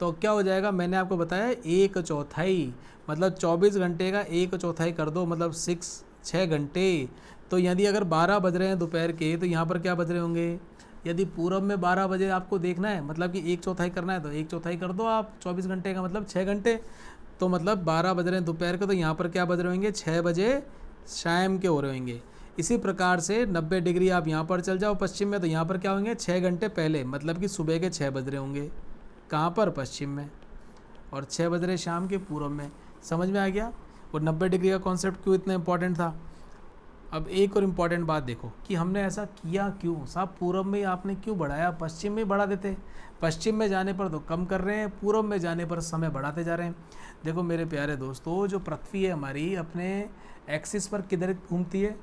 तो क्या हो जाएगा मैंने आपको बताया एक चौथाई मतलब चौबीस घंटे का एक चौथाई कर दो मतलब सिक्स छः घंटे तो यदि अगर बारह बज रहे हैं दोपहर के तो यहाँ पर क्या बज रहे होंगे यदि पूरब में बारह बजे आपको देखना है मतलब कि एक चौथाई करना है तो एक चौथाई कर दो आप चौबीस घंटे का मतलब छः घंटे तो मतलब बारह बज रहे हैं दोपहर के तो यहाँ पर क्या बज रहे होंगे छः बजे शाम के हो रहे होंगे इसी प्रकार से 90 डिग्री आप यहाँ पर चल जाओ पश्चिम में तो यहाँ पर क्या होंगे छः घंटे पहले मतलब कि सुबह के छः बज रहे होंगे कहाँ पर पश्चिम में और छः बज रहे शाम के पूर्व में समझ में आ गया और नब्बे डिग्री का कॉन्सेप्ट क्यों इतना इम्पोर्टेंट था अब एक और इम्पॉर्टेंट बात देखो कि हमने ऐसा किया क्यों साहब पूर्व में आपने क्यों बढ़ाया पश्चिम में बढ़ा देते पश्चिम में जाने पर तो कम कर रहे हैं पूर्व में जाने पर समय बढ़ाते जा रहे हैं देखो मेरे प्यारे दोस्तों जो पृथ्वी है हमारी अपने एक्सिस पर किधर घूमती है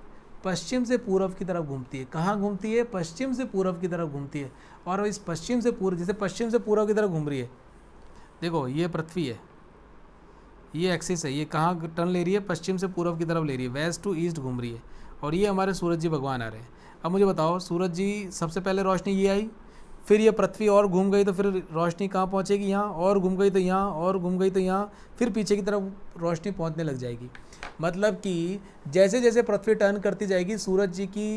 पश्चिम से पूर्व की तरफ घूमती है कहाँ घूमती है पश्चिम से पूर्व की तरफ घूमती है और इस पश्चिम से पूर्व जैसे पश्चिम से पूर्व की तरफ घूम रही है देखो ये पृथ्वी है ये एक्सिस है ये कहाँ टर्न ले रही है पश्चिम से पूर्व की तरफ ले रही है वेस्ट टू ईस्ट घूम रही है और ये हमारे सूरज जी भगवान आ रहे हैं अब मुझे बताओ सूरज जी सबसे पहले रोशनी ये आई फिर ये पृथ्वी और घूम गई तो फिर रोशनी कहाँ पहुँचेगी यहाँ और घूम गई तो यहाँ और घूम गई तो यहाँ फिर पीछे की तरफ रोशनी पहुँचने लग जाएगी मतलब कि जैसे जैसे पृथ्वी टर्न करती जाएगी सूरज जी की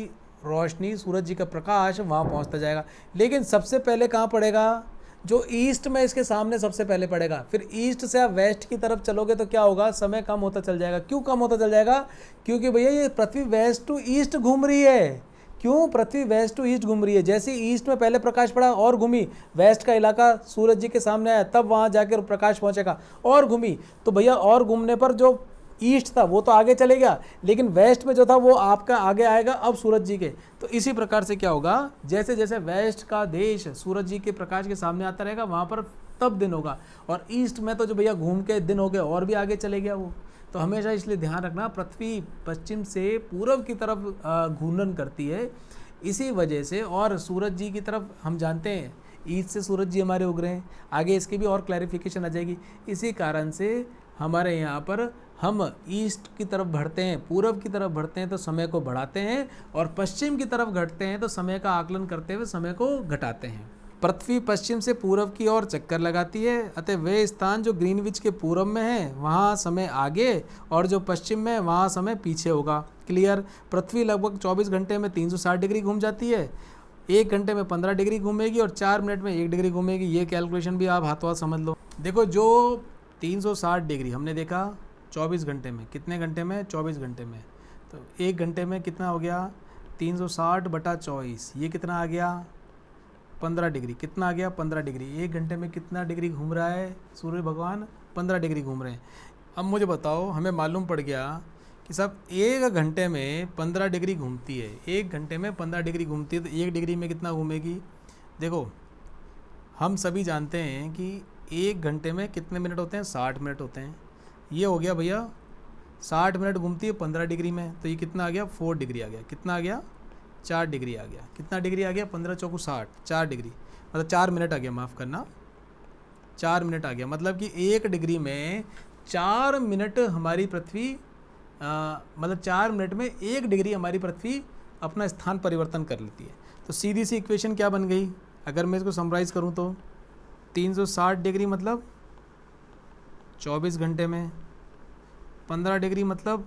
रोशनी सूरज जी का प्रकाश वहाँ पहुँचता जाएगा लेकिन सबसे पहले कहाँ पड़ेगा जो ईस्ट में इसके सामने सबसे पहले पड़ेगा फिर ईस्ट से आप वेस्ट की तरफ चलोगे तो क्या होगा समय कम होता चल जाएगा क्यों कम होता चल जाएगा क्योंकि भैया ये पृथ्वी वेस्ट टू ईस्ट घूम रही है क्यों पृथ्वी वेस्ट टू ईस्ट घूम रही है जैसे ईस्ट में पहले प्रकाश पड़ा और घूमी वेस्ट का इलाका सूरज जी के सामने आया तब वहाँ जाकर प्रकाश पहुँचेगा और घूमी तो भैया और घूमने पर जो ईस्ट था वो तो आगे चलेगा लेकिन वेस्ट में जो था वो आपका आगे आएगा अब सूरज जी के तो इसी प्रकार से क्या होगा जैसे जैसे वेस्ट का देश सूरज जी के प्रकाश के सामने आता रहेगा वहाँ पर तब दिन होगा और ईस्ट में तो जो भैया घूम के दिन हो गए और भी आगे चले गया वो तो हमेशा इसलिए ध्यान रखना पृथ्वी पश्चिम से पूर्व की तरफ घूर्णन करती है इसी वजह से और सूरज जी की तरफ हम जानते हैं ईद से सूरज जी हमारे उग रहे हैं आगे इसकी भी और क्लैरिफिकेशन आ जाएगी इसी कारण से हमारे यहाँ पर हम ईस्ट की तरफ बढ़ते हैं पूर्व की तरफ बढ़ते हैं तो समय को बढ़ाते हैं और पश्चिम की तरफ घटते हैं तो समय का आकलन करते हुए समय को घटाते हैं पृथ्वी पश्चिम से पूर्व की ओर चक्कर लगाती है अतः वे स्थान जो ग्रीनविच के पूर्व में है वहाँ समय आगे और जो पश्चिम में वहाँ समय पीछे होगा क्लियर पृथ्वी लगभग 24 घंटे में 360 डिग्री घूम जाती है एक घंटे में 15 डिग्री घूमेगी और चार मिनट में एक डिग्री घूमेगी ये कैलकुलेशन भी आप हाथों हाथ समझ लो देखो जो 360 डिग्री हमने देखा 24 घंटे में कितने घंटे में 24 घंटे में तो एक घंटे में कितना हो गया 360 बटा चौबीस ये कितना आ गया 15 डिग्री कितना आ गया 15 डिग्री एक घंटे में कितना डिग्री घूम रहा है सूर्य भगवान 15 डिग्री घूम रहे हैं अब मुझे बताओ हमें मालूम पड़ गया कि सब एक घंटे में पंद्रह डिग्री घूमती है एक घंटे में पंद्रह डिग्री घूमती है तो एक डिग्री में कितना घूमेगी देखो हम सभी जानते हैं कि एक घंटे में कितने मिनट होते हैं साठ मिनट होते हैं ये हो गया भैया साठ मिनट घूमती है पंद्रह डिग्री में तो ये कितना आ गया फोर डिग्री आ गया कितना आ गया चार डिग्री आ गया कितना डिग्री आ गया पंद्रह चौकू साठ चार डिग्री मतलब चार मिनट आ गया माफ़ करना चार मिनट आ गया मतलब कि एक डिग्री में चार मिनट हमारी पृथ्वी मतलब चार मिनट में एक डिग्री हमारी पृथ्वी अपना स्थान परिवर्तन कर लेती है तो सीधी सी इक्वेशन क्या बन गई अगर मैं इसको समराइज़ करूँ तो साठ डिग्री मतलब 24 घंटे में 15 डिग्री मतलब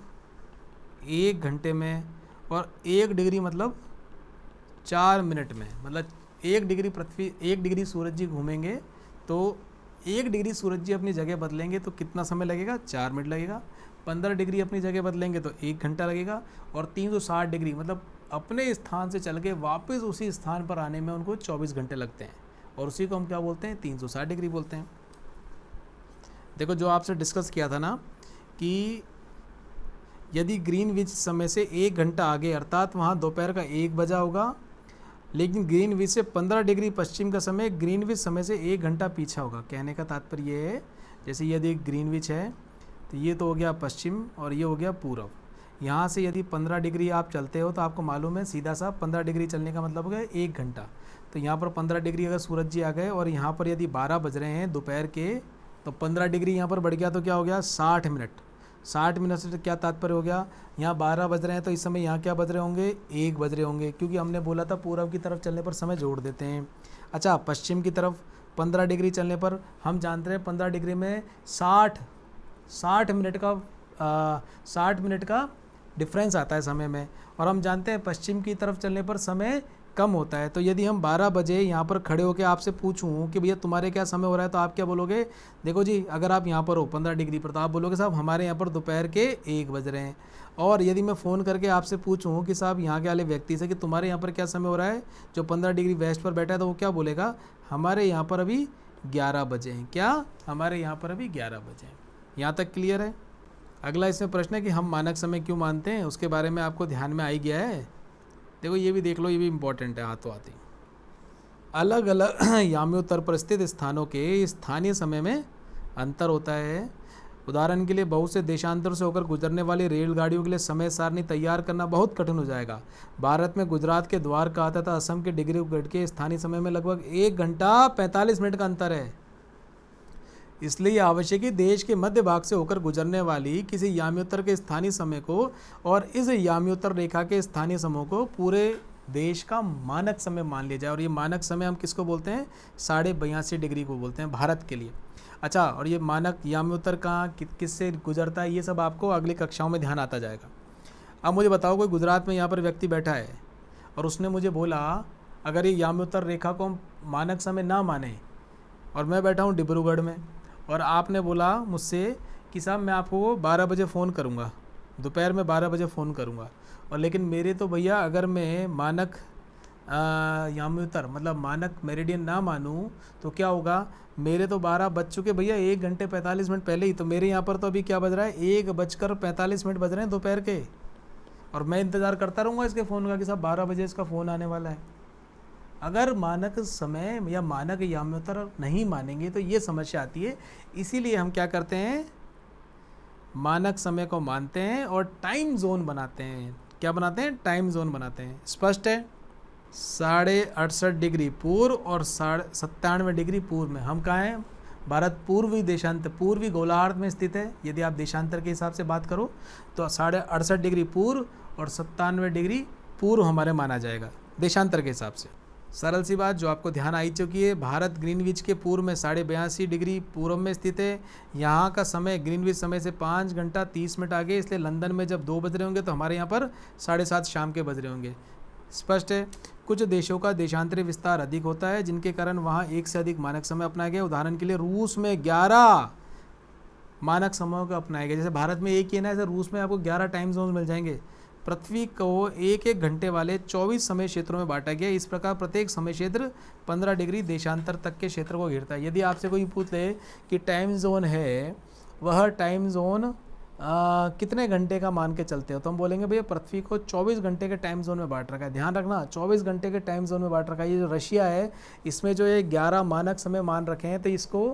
एक घंटे में और एक डिग्री मतलब चार मिनट में मतलब एक डिग्री पृथ्वी एक डिग्री सूरज जी घूमेंगे तो एक डिग्री सूरज जी अपनी जगह बदलेंगे तो कितना समय लगेगा चार मिनट लगेगा पंद्रह डिग्री अपनी जगह बदलेंगे तो एक घंटा लगेगा और तीन सौ साठ डिग्री मतलब अपने स्थान से चल के वापस उसी स्थान पर आने में उनको चौबीस घंटे लगते हैं और उसी को हम क्या बोलते हैं तीन सौ साठ डिग्री बोलते हैं देखो जो आपसे डिस्कस किया था ना कि यदि ग्रीनविच समय से एक घंटा आगे अर्थात वहाँ दोपहर का एक बजा होगा लेकिन ग्रीनविच से पंद्रह डिग्री पश्चिम का समय ग्रीनविच समय से एक घंटा पीछा होगा कहने का तात्पर्य ये है जैसे यदि ग्रीनविच है तो ये तो हो गया पश्चिम और ये हो गया पूरब यहाँ से यदि पंद्रह डिग्री आप चलते हो तो आपको मालूम है सीधा सा पंद्रह डिग्री चलने का मतलब हो गया एक घंटा तो यहाँ पर पंद्रह डिग्री अगर सूरज जी आ गए और यहाँ पर यदि बारह बज रहे हैं दोपहर के तो पंद्रह डिग्री यहाँ पर बढ़ गया तो क्या हो गया साठ मिनट साठ मिनट से क्या तात्पर्य हो गया यहाँ बारह बज रहे हैं तो इस समय यहाँ क्या बज रहे होंगे एक बज रहे होंगे क्योंकि हमने बोला था पूर्व की तरफ चलने पर समय जोड़ देते हैं अच्छा पश्चिम की तरफ पंद्रह डिग्री चलने पर हम जानते हैं पंद्रह डिग्री में साठ साठ मिनट का साठ मिनट का डिफ्रेंस आता है समय में और हम जानते हैं पश्चिम की तरफ चलने पर समय कम होता है तो यदि हम 12 बजे यहाँ पर खड़े होकर आपसे पूछूँ कि भैया तुम्हारे क्या समय हो रहा है तो आप क्या बोलोगे देखो जी अगर आप यहाँ पर हो 15 डिग्री पर तो आप बोलोगे साहब हमारे यहाँ पर दोपहर के एक बज रहे हैं और यदि मैं फ़ोन करके आपसे पूछूँ कि साहब यहाँ के वाले व्यक्ति से कि तुम्हारे यहाँ पर क्या समय हो रहा है जो पंद्रह डिग्री वेस्ट पर बैठा है तो वो क्या बोलेगा हमारे यहाँ पर अभी ग्यारह बजे हैं क्या हमारे यहाँ पर अभी ग्यारह बजे हैं यहाँ तक क्लियर है अगला इसमें प्रश्न है कि हम मानक समय क्यों मानते हैं उसके बारे में आपको ध्यान में आई गया है देखो ये भी देख लो ये भी इम्पोर्टेंट है हाथों हाथी अलग अलग याम्योत्तर पर स्थित स्थानों के स्थानीय समय में अंतर होता है उदाहरण के लिए बहुत से देशांतर से होकर गुजरने वाली रेलगाड़ियों के लिए समय सारणी तैयार करना बहुत कठिन हो जाएगा भारत में गुजरात के द्वार का आता था असम के डिग्रीगढ़ के स्थानीय समय में लगभग एक घंटा पैंतालीस मिनट का अंतर है इसलिए आवश्यक है देश के मध्य भाग से होकर गुजरने वाली किसी याम्योत्तर के स्थानीय समय को और इस याम्योत्तर रेखा के स्थानीय समूह को पूरे देश का मानक समय मान लिया जाए और ये मानक समय हम किसको बोलते हैं साढ़े बयासी डिग्री को बोलते हैं भारत के लिए अच्छा और ये मानक याम्योत्तर कहाँ कि, किस से गुजरता है ये सब आपको अगली कक्षाओं में ध्यान आता जाएगा अब मुझे बताओ कोई गुजरात में यहाँ पर व्यक्ति बैठा है और उसने मुझे बोला अगर ये याम्योत्तर रेखा को हम मानक समय ना माने और मैं बैठा हूँ डिब्रूगढ़ में और आपने बोला मुझसे कि साहब मैं आपको बारह बजे फ़ोन करूँगा दोपहर में बारह बजे फ़ोन करूँगा और लेकिन मेरे तो भैया अगर मैं मानक याम्योतर मतलब मानक मेरिडियन ना मानूँ तो क्या होगा मेरे तो बारह बज चुके भैया एक घंटे पैंतालीस मिनट पहले ही तो मेरे यहाँ पर तो अभी क्या बज रहा है एक बजकर पैंतालीस मिनट बज रहे हैं दोपहर के और मैं इंतज़ार करता रहूँगा इसके फ़ोन का कि साहब बारह बजे इसका फ़ोन आने वाला है अगर मानक समय या मानक याम्योत्तर नहीं मानेंगे तो ये समस्या आती है इसीलिए हम क्या करते हैं मानक समय को मानते हैं और टाइम जोन बनाते हैं क्या बनाते हैं टाइम जोन बनाते हैं स्पष्ट है साढ़े अड़सठ डिग्री पूर्व और साढ़े सत्तानवे डिग्री पूर्व में हम कहाँ हैं भारत पूर्वी देशांतर पूर्वी गोलार्ध में स्थित है यदि आप देशांतर के हिसाब से बात करो तो साढ़े अड़सठ डिग्री पूर्व और सत्तानवे डिग्री पूर्व हमारे माना जाएगा देशांतर के हिसाब से सरल सी बात जो आपको ध्यान आई चुकी है भारत ग्रीनविच के पूर्व में साढ़े बयासी डिग्री पूर्व में स्थित है यहाँ का समय ग्रीनविच समय से पाँच घंटा तीस मिनट आगे इसलिए लंदन में जब दो बज रहे होंगे तो हमारे यहाँ पर साढ़े सात शाम के बज रहे होंगे स्पष्ट है कुछ देशों का देशांतरी विस्तार अधिक होता है जिनके कारण वहाँ एक से अधिक मानक समय अपनाया गया उदाहरण के लिए रूस में ग्यारह मानक समय का अपनाया गया जैसे भारत में एक ही है ना ऐसे रूस में आपको ग्यारह टाइम जोन मिल जाएंगे पृथ्वी को एक एक घंटे वाले 24 समय क्षेत्रों में बांटा गया इस प्रकार प्रत्येक समय क्षेत्र 15 डिग्री देशांतर तक के क्षेत्र को घेरता है यदि आपसे कोई पूछ ले कि टाइम जोन है वह टाइम जोन आ, कितने घंटे का मान के चलते हो तो हम बोलेंगे भैया पृथ्वी को 24 घंटे के टाइम जोन में बांट रखा है ध्यान रखना 24 घंटे के टाइम जोन में बांट रखा है ये जो रशिया है इसमें जो ये 11 मानक समय मान रखे हैं तो इसको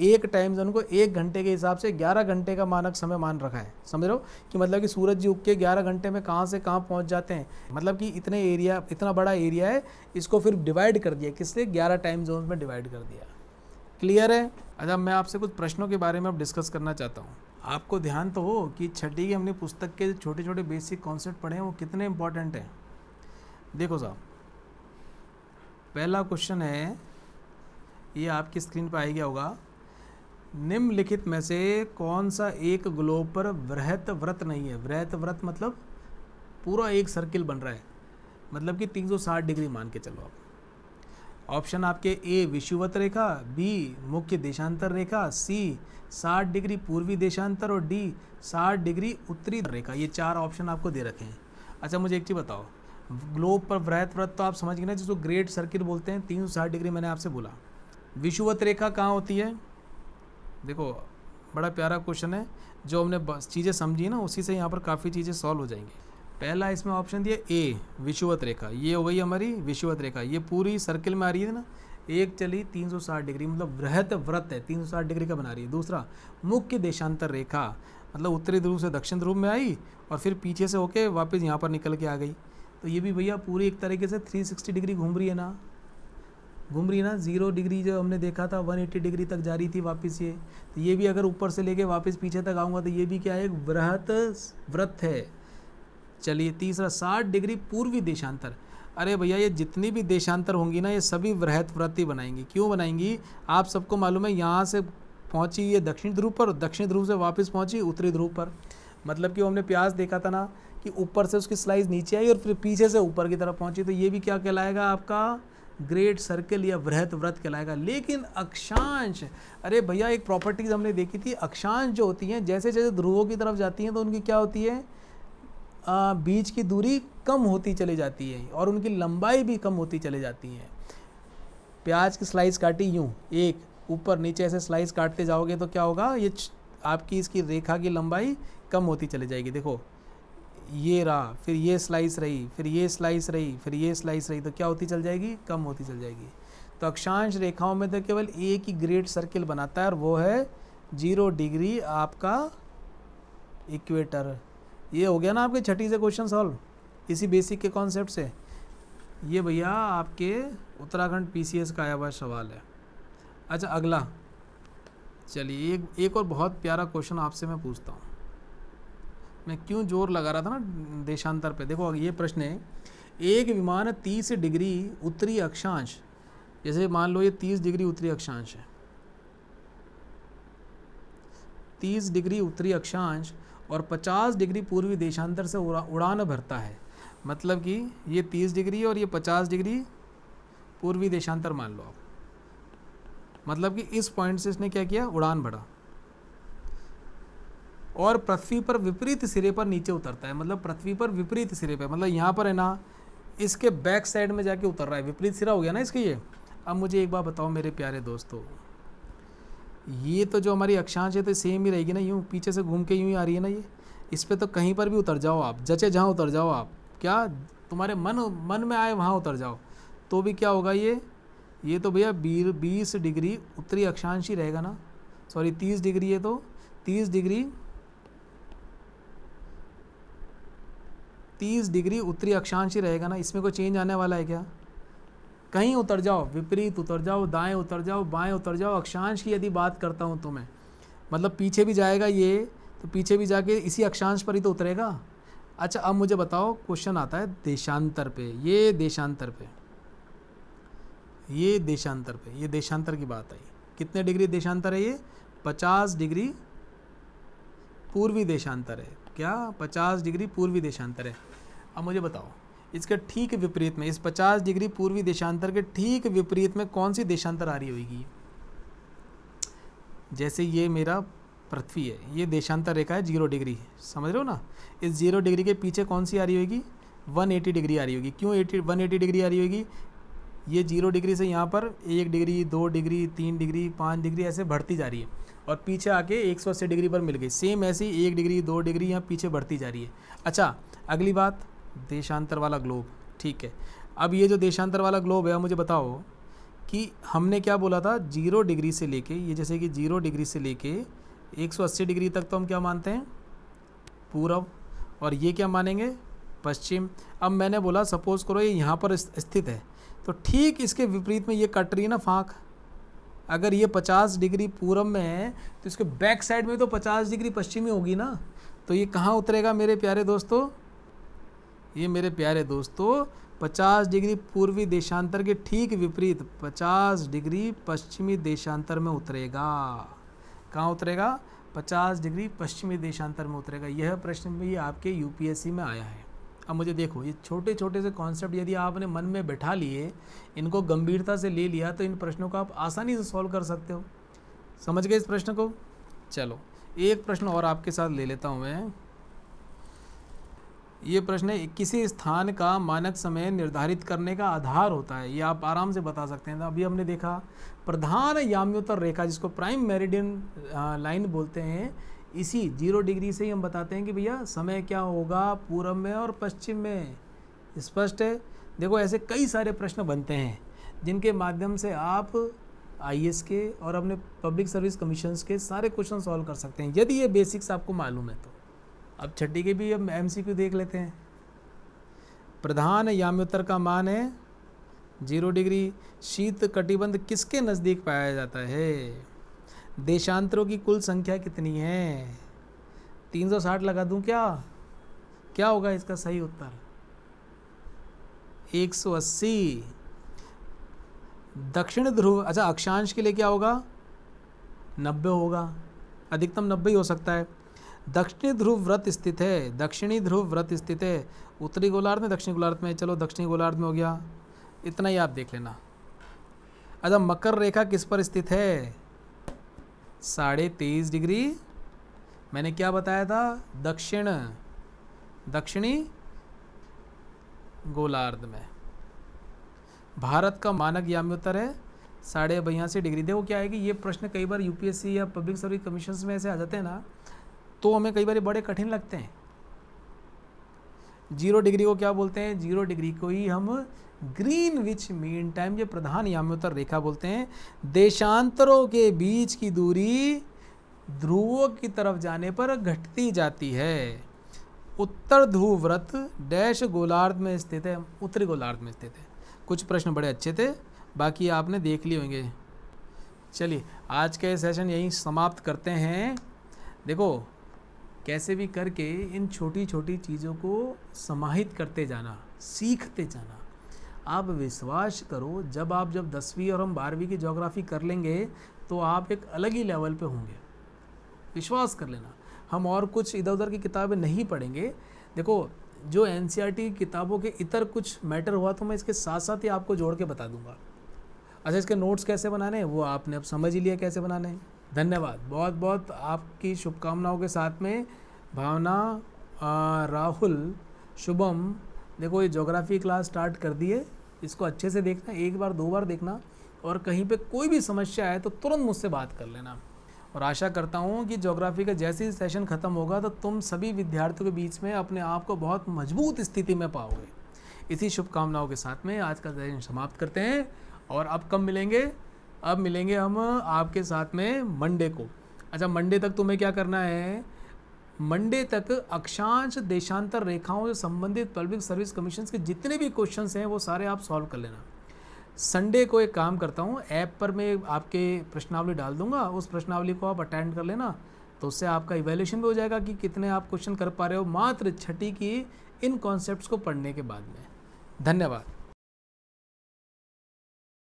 एक टाइम जोन को एक घंटे के हिसाब से 11 घंटे का मानक समय मान रखा है समझ रहे हो कि मतलब कि सूरज जी उग के 11 घंटे में कहाँ से कहाँ पहुँच जाते हैं मतलब कि इतने एरिया इतना बड़ा एरिया है इसको फिर डिवाइड कर दिया किससे ग्यारह टाइम जोन में डिवाइड कर दिया क्लियर है अच्छा मैं आपसे कुछ प्रश्नों के बारे में अब डिस्कस करना चाहता हूँ आपको ध्यान तो हो कि छठी की हमने पुस्तक के छोटे छोटे बेसिक कॉन्सेप्ट पढ़े हैं वो कितने इंपॉर्टेंट हैं देखो साहब पहला क्वेश्चन है ये आपकी स्क्रीन पर आ गया होगा निम्नलिखित में से कौन सा एक ग्लोब पर वृहत व्रत नहीं है वृहत व्रत मतलब पूरा एक सर्किल बन रहा है मतलब कि 360 डिग्री मान के चलो आप ऑप्शन आपके ए विषुवत रेखा बी मुख्य देशांतर रेखा सी 60 डिग्री पूर्वी देशांतर और डी 60 डिग्री उत्तरी रेखा ये चार ऑप्शन आपको दे रखे हैं अच्छा मुझे एक चीज़ बताओ ग्लोब पर वृहत व्रत तो आप समझ गए ना जिसको ग्रेट सर्किल बोलते हैं तीन डिग्री मैंने आपसे बोला विषुवत रेखा कहाँ होती है देखो बड़ा प्यारा क्वेश्चन है जो हमने चीज़ें समझी ना उसी से यहाँ पर काफ़ी चीज़ें सॉल्व हो जाएंगी पहला इसमें ऑप्शन दिया ए विषुवत रेखा ये हो गई हमारी विषुवत रेखा ये पूरी सर्किल में आ रही है ना एक चली 360 डिग्री मतलब वृहत व्रत है 360 डिग्री का बना रही है दूसरा मुख्य देशांतर रेखा मतलब उत्तरी ध्रुव से दक्षिण ध्रुव में आई और फिर पीछे से होके वापस यहाँ पर निकल के आ गई तो ये भी भैया पूरी एक तरीके से 360 डिग्री घूम रही है ना घूम रही ना जीरो डिग्री जो हमने देखा था 180 डिग्री तक जा रही थी वापस ये तो ये भी अगर ऊपर से लेके वापस पीछे तक आऊँगा तो ये भी क्या है एक वृहत व्रत है चलिए तीसरा साठ डिग्री पूर्वी देशांतर अरे भैया ये जितनी भी देशांतर होंगी ना ये सभी वृहत व्रत ही बनाएंगी क्यों बनाएंगी आप सबको मालूम है यहाँ से पहुँची ये दक्षिण ध्रुव पर दक्षिण ध्रुव से वापस पहुँची उत्तरी ध्रुव पर मतलब कि हमने प्याज देखा था ना कि ऊपर से उसकी स्लाइस नीचे आई और फिर पीछे से ऊपर की तरफ पहुँची तो ये भी क्या कहलाएगा आपका ग्रेट सर्कल या वृहत व्रत कहलाएगा लेकिन अक्षांश अरे भैया एक प्रॉपर्टीज हमने देखी थी अक्षांश जो होती हैं जैसे जैसे ध्रुवों की तरफ जाती हैं तो उनकी क्या होती है आ, बीच की दूरी कम होती चली जाती है और उनकी लंबाई भी कम होती चली जाती है प्याज की स्लाइस काटी यूँ एक ऊपर नीचे ऐसे स्लाइस काटते जाओगे तो क्या होगा ये आपकी इसकी रेखा की लंबाई कम होती चली जाएगी देखो ये रहा फिर ये स्लाइस रही फिर ये स्लाइस रही फिर ये स्लाइस रही तो क्या होती चल जाएगी कम होती चल जाएगी तो अक्षांश रेखाओं में तो केवल एक ही ग्रेट सर्किल बनाता है और वो है जीरो डिग्री आपका इक्वेटर ये हो गया ना आपके छठी से क्वेश्चन सॉल्व इसी बेसिक के कॉन्सेप्ट से ये भैया आपके उत्तराखंड पीसीएस का आया हुआ सवाल है अच्छा अगला चलिए एक एक और बहुत प्यारा क्वेश्चन आपसे मैं पूछता हूँ मैं क्यों जोर लगा रहा था ना देशांतर पे देखो ये प्रश्न है एक विमान तीस डिग्री उत्तरी अक्षांश जैसे मान लो ये तीस डिग्री उत्तरी अक्षांश है तीस डिग्री उत्तरी अक्षांश और पचास डिग्री पूर्वी देशांतर से उड़ा, उड़ान भरता है मतलब कि ये तीस डिग्री और ये पचास डिग्री पूर्वी देशांतर मान लो आप मतलब कि इस पॉइंट से इसने क्या किया उड़ान भरा और पृथ्वी पर विपरीत सिरे पर नीचे उतरता है मतलब पृथ्वी पर विपरीत सिरे पर मतलब यहाँ पर है ना इसके बैक साइड में जाके उतर रहा है विपरीत सिरा हो गया ना इसके ये अब मुझे एक बार बताओ मेरे प्यारे दोस्तों ये तो जो हमारी अक्षांश है तो सेम ही रहेगी ना यूँ पीछे से घूम के यूँ ही आ रही है ना ये इस पर तो कहीं पर भी उतर जाओ आप जचे जहाँ उतर जाओ आप क्या तुम्हारे मन मन में आए वहाँ उतर जाओ तो भी क्या होगा ये ये तो भैया बीस डिग्री उत्तरी अक्षांश ही रहेगा ना सॉरी तीस डिग्री है तो तीस डिग्री तीस डिग्री उत्तरी अक्षांश ही रहेगा ना इसमें कोई चेंज आने वाला है क्या कहीं उतर जाओ विपरीत उतर जाओ दाएं उतर जाओ बाएं उतर जाओ अक्षांश की यदि बात करता हूँ तो मैं मतलब पीछे भी जाएगा ये तो पीछे भी जाके इसी अक्षांश पर ही तो उतरेगा अच्छा अब मुझे बताओ क्वेश्चन आता है देशांतर पे ये देशांतर पे ये देशांतर पे ये देशांतर की बात आई कितने डिग्री देशांतर है ये पचास डिग्री पूर्वी देशांतर है क्या पचास डिग्री पूर्वी देशांतर है अब मुझे बताओ इसके ठीक विपरीत में इस पचास डिग्री पूर्वी देशांतर के ठीक विपरीत में कौन सी देशांतर आ रही होगी जैसे ये मेरा पृथ्वी है ये देशांतर रेखा है जीरो डिग्री समझ रहे हो ना इस जीरो डिग्री के पीछे कौन सी आ रही होगी 180 डिग्री आ रही होगी क्यों 80 एटी डिग्री आ रही होगी ये जीरो डिग्री से यहाँ पर एक डिग्री दो डिग्री तीन डिग्री पाँच डिग्री ऐसे बढ़ती जा रही है और पीछे आके एक सौ अस्सी डिग्री पर मिल गई सेम ऐसी एक डिग्री दो डिग्री यहाँ पीछे बढ़ती जा रही है अच्छा अगली बात देशांतर वाला ग्लोब ठीक है अब ये जो देशांतर वाला ग्लोब है मुझे बताओ कि हमने क्या बोला था जीरो डिग्री से लेके ये जैसे कि जीरो डिग्री से लेके 180 डिग्री तक तो हम क्या मानते हैं पूरब और ये क्या मानेंगे पश्चिम अब मैंने बोला सपोज़ करो ये यहाँ पर स्थित है तो ठीक इसके विपरीत में ये कट रही है ना फाँक अगर ये 50 डिग्री पूरब में है तो इसके बैक साइड में तो 50 डिग्री पश्चिमी होगी ना तो ये कहाँ उतरेगा मेरे प्यारे दोस्तों ये मेरे प्यारे दोस्तों 50 डिग्री पूर्वी देशांतर के ठीक विपरीत 50 डिग्री पश्चिमी देशांतर में उतरेगा कहाँ उतरेगा 50 डिग्री पश्चिमी देशांतर में उतरेगा यह प्रश्न भी आपके यूपीएससी में आया है अब मुझे देखो ये छोटे छोटे से कॉन्सेप्ट यदि आपने मन में बैठा लिए इनको गंभीरता से ले लिया तो इन प्रश्नों को आप आसानी से सॉल्व कर सकते हो समझ गए इस प्रश्न को चलो एक प्रश्न और आपके साथ ले लेता हूँ मैं ये प्रश्न है किसी स्थान का मानक समय निर्धारित करने का आधार होता है ये आप आराम से बता सकते हैं तो अभी हमने देखा प्रधान याम्योत्तर रेखा जिसको प्राइम मेरिडियन लाइन बोलते हैं इसी जीरो डिग्री से ही हम बताते हैं कि भैया समय क्या होगा पूर्व में और पश्चिम में स्पष्ट है देखो ऐसे कई सारे प्रश्न बनते हैं जिनके माध्यम से आप आई के और अपने पब्लिक सर्विस कमीशन के सारे क्वेश्चन सॉल्व कर सकते हैं यदि ये बेसिक्स आपको मालूम है तो अब छठी के भी अब एम देख लेते हैं प्रधान याम्योत्तर का मान है जीरो डिग्री शीत कटिबंध किसके नज़दीक पाया जाता है देशांतरों की कुल संख्या कितनी है 360 लगा दूं क्या क्या होगा इसका सही उत्तर 180 दक्षिण ध्रुव अच्छा अक्षांश के लिए क्या होगा 90 होगा अधिकतम 90 हो सकता है दक्षिणी ध्रुव व्रत स्थित है दक्षिणी ध्रुव व्रत स्थित है उत्तरी गोलार्ध में दक्षिणी गोलार्ध में चलो दक्षिणी गोलार्ध में हो गया इतना ही आप देख लेना अच्छा मकर रेखा किस पर स्थित है साढ़े तेईस डिग्री मैंने क्या बताया था दक्षिण दक्षिणी गोलार्ध में भारत का मानक याम्योत्तर है साढ़े बयासी डिग्री देखो क्या है कि ये प्रश्न कई बार यूपीएससी या पब्लिक सर्विस कमीशन में ऐसे आ जाते हैं ना तो हमें कई बार बड़े कठिन लगते हैं जीरो डिग्री को क्या बोलते हैं जीरो डिग्री को ही हम ग्रीन विच मीन टाइम जो प्रधान यामोत्तर रेखा बोलते हैं देशांतरों के बीच की दूरी ध्रुवों की तरफ जाने पर घटती जाती है उत्तर ध्रुव व्रत डैश गोलार्ध में स्थित है उत्तरी गोलार्ध में स्थित है कुछ प्रश्न बड़े अच्छे थे बाकी आपने देख लिए होंगे चलिए आज का ये सेशन यहीं समाप्त करते हैं देखो कैसे भी करके इन छोटी छोटी चीज़ों को समाहित करते जाना सीखते जाना आप विश्वास करो जब आप जब दसवीं और हम बारहवीं की जोग्राफ़ी कर लेंगे तो आप एक अलग ही लेवल पे होंगे विश्वास कर लेना हम और कुछ इधर उधर की किताबें नहीं पढ़ेंगे देखो जो एन e किताबों के इतर कुछ मैटर हुआ तो मैं इसके साथ साथ ही आपको जोड़ के बता दूँगा अच्छा इसके नोट्स कैसे बनाने हैं वो आपने अब समझ ही लिया कैसे बनाने हैं धन्यवाद बहुत बहुत आपकी शुभकामनाओं के साथ में भावना राहुल शुभम देखो ये जोग्राफ़ी क्लास स्टार्ट कर दी है इसको अच्छे से देखना एक बार दो बार देखना और कहीं पे कोई भी समस्या आए तो तुरंत मुझसे बात कर लेना और आशा करता हूँ कि जोग्राफ़ी का जैसे ही सेशन ख़त्म होगा तो तुम सभी विद्यार्थियों के बीच में अपने आप को बहुत मजबूत स्थिति में पाओगे इसी शुभकामनाओं के साथ में आज का सेशन समाप्त करते हैं और अब कब मिलेंगे अब मिलेंगे हम आपके साथ में मंडे को अच्छा मंडे तक तुम्हें क्या करना है मंडे तक अक्षांश देशांतर रेखाओं से संबंधित पब्लिक सर्विस कमीशन के जितने भी क्वेश्चन हैं वो सारे आप सॉल्व कर लेना संडे को एक काम करता हूँ ऐप पर मैं आपके प्रश्नावली डाल दूंगा उस प्रश्नावली को आप अटेंड कर लेना तो उससे आपका इवेल्यूशन भी हो जाएगा कि कितने आप क्वेश्चन कर पा रहे हो मात्र छठी की इन कॉन्सेप्ट्स को पढ़ने के बाद में धन्यवाद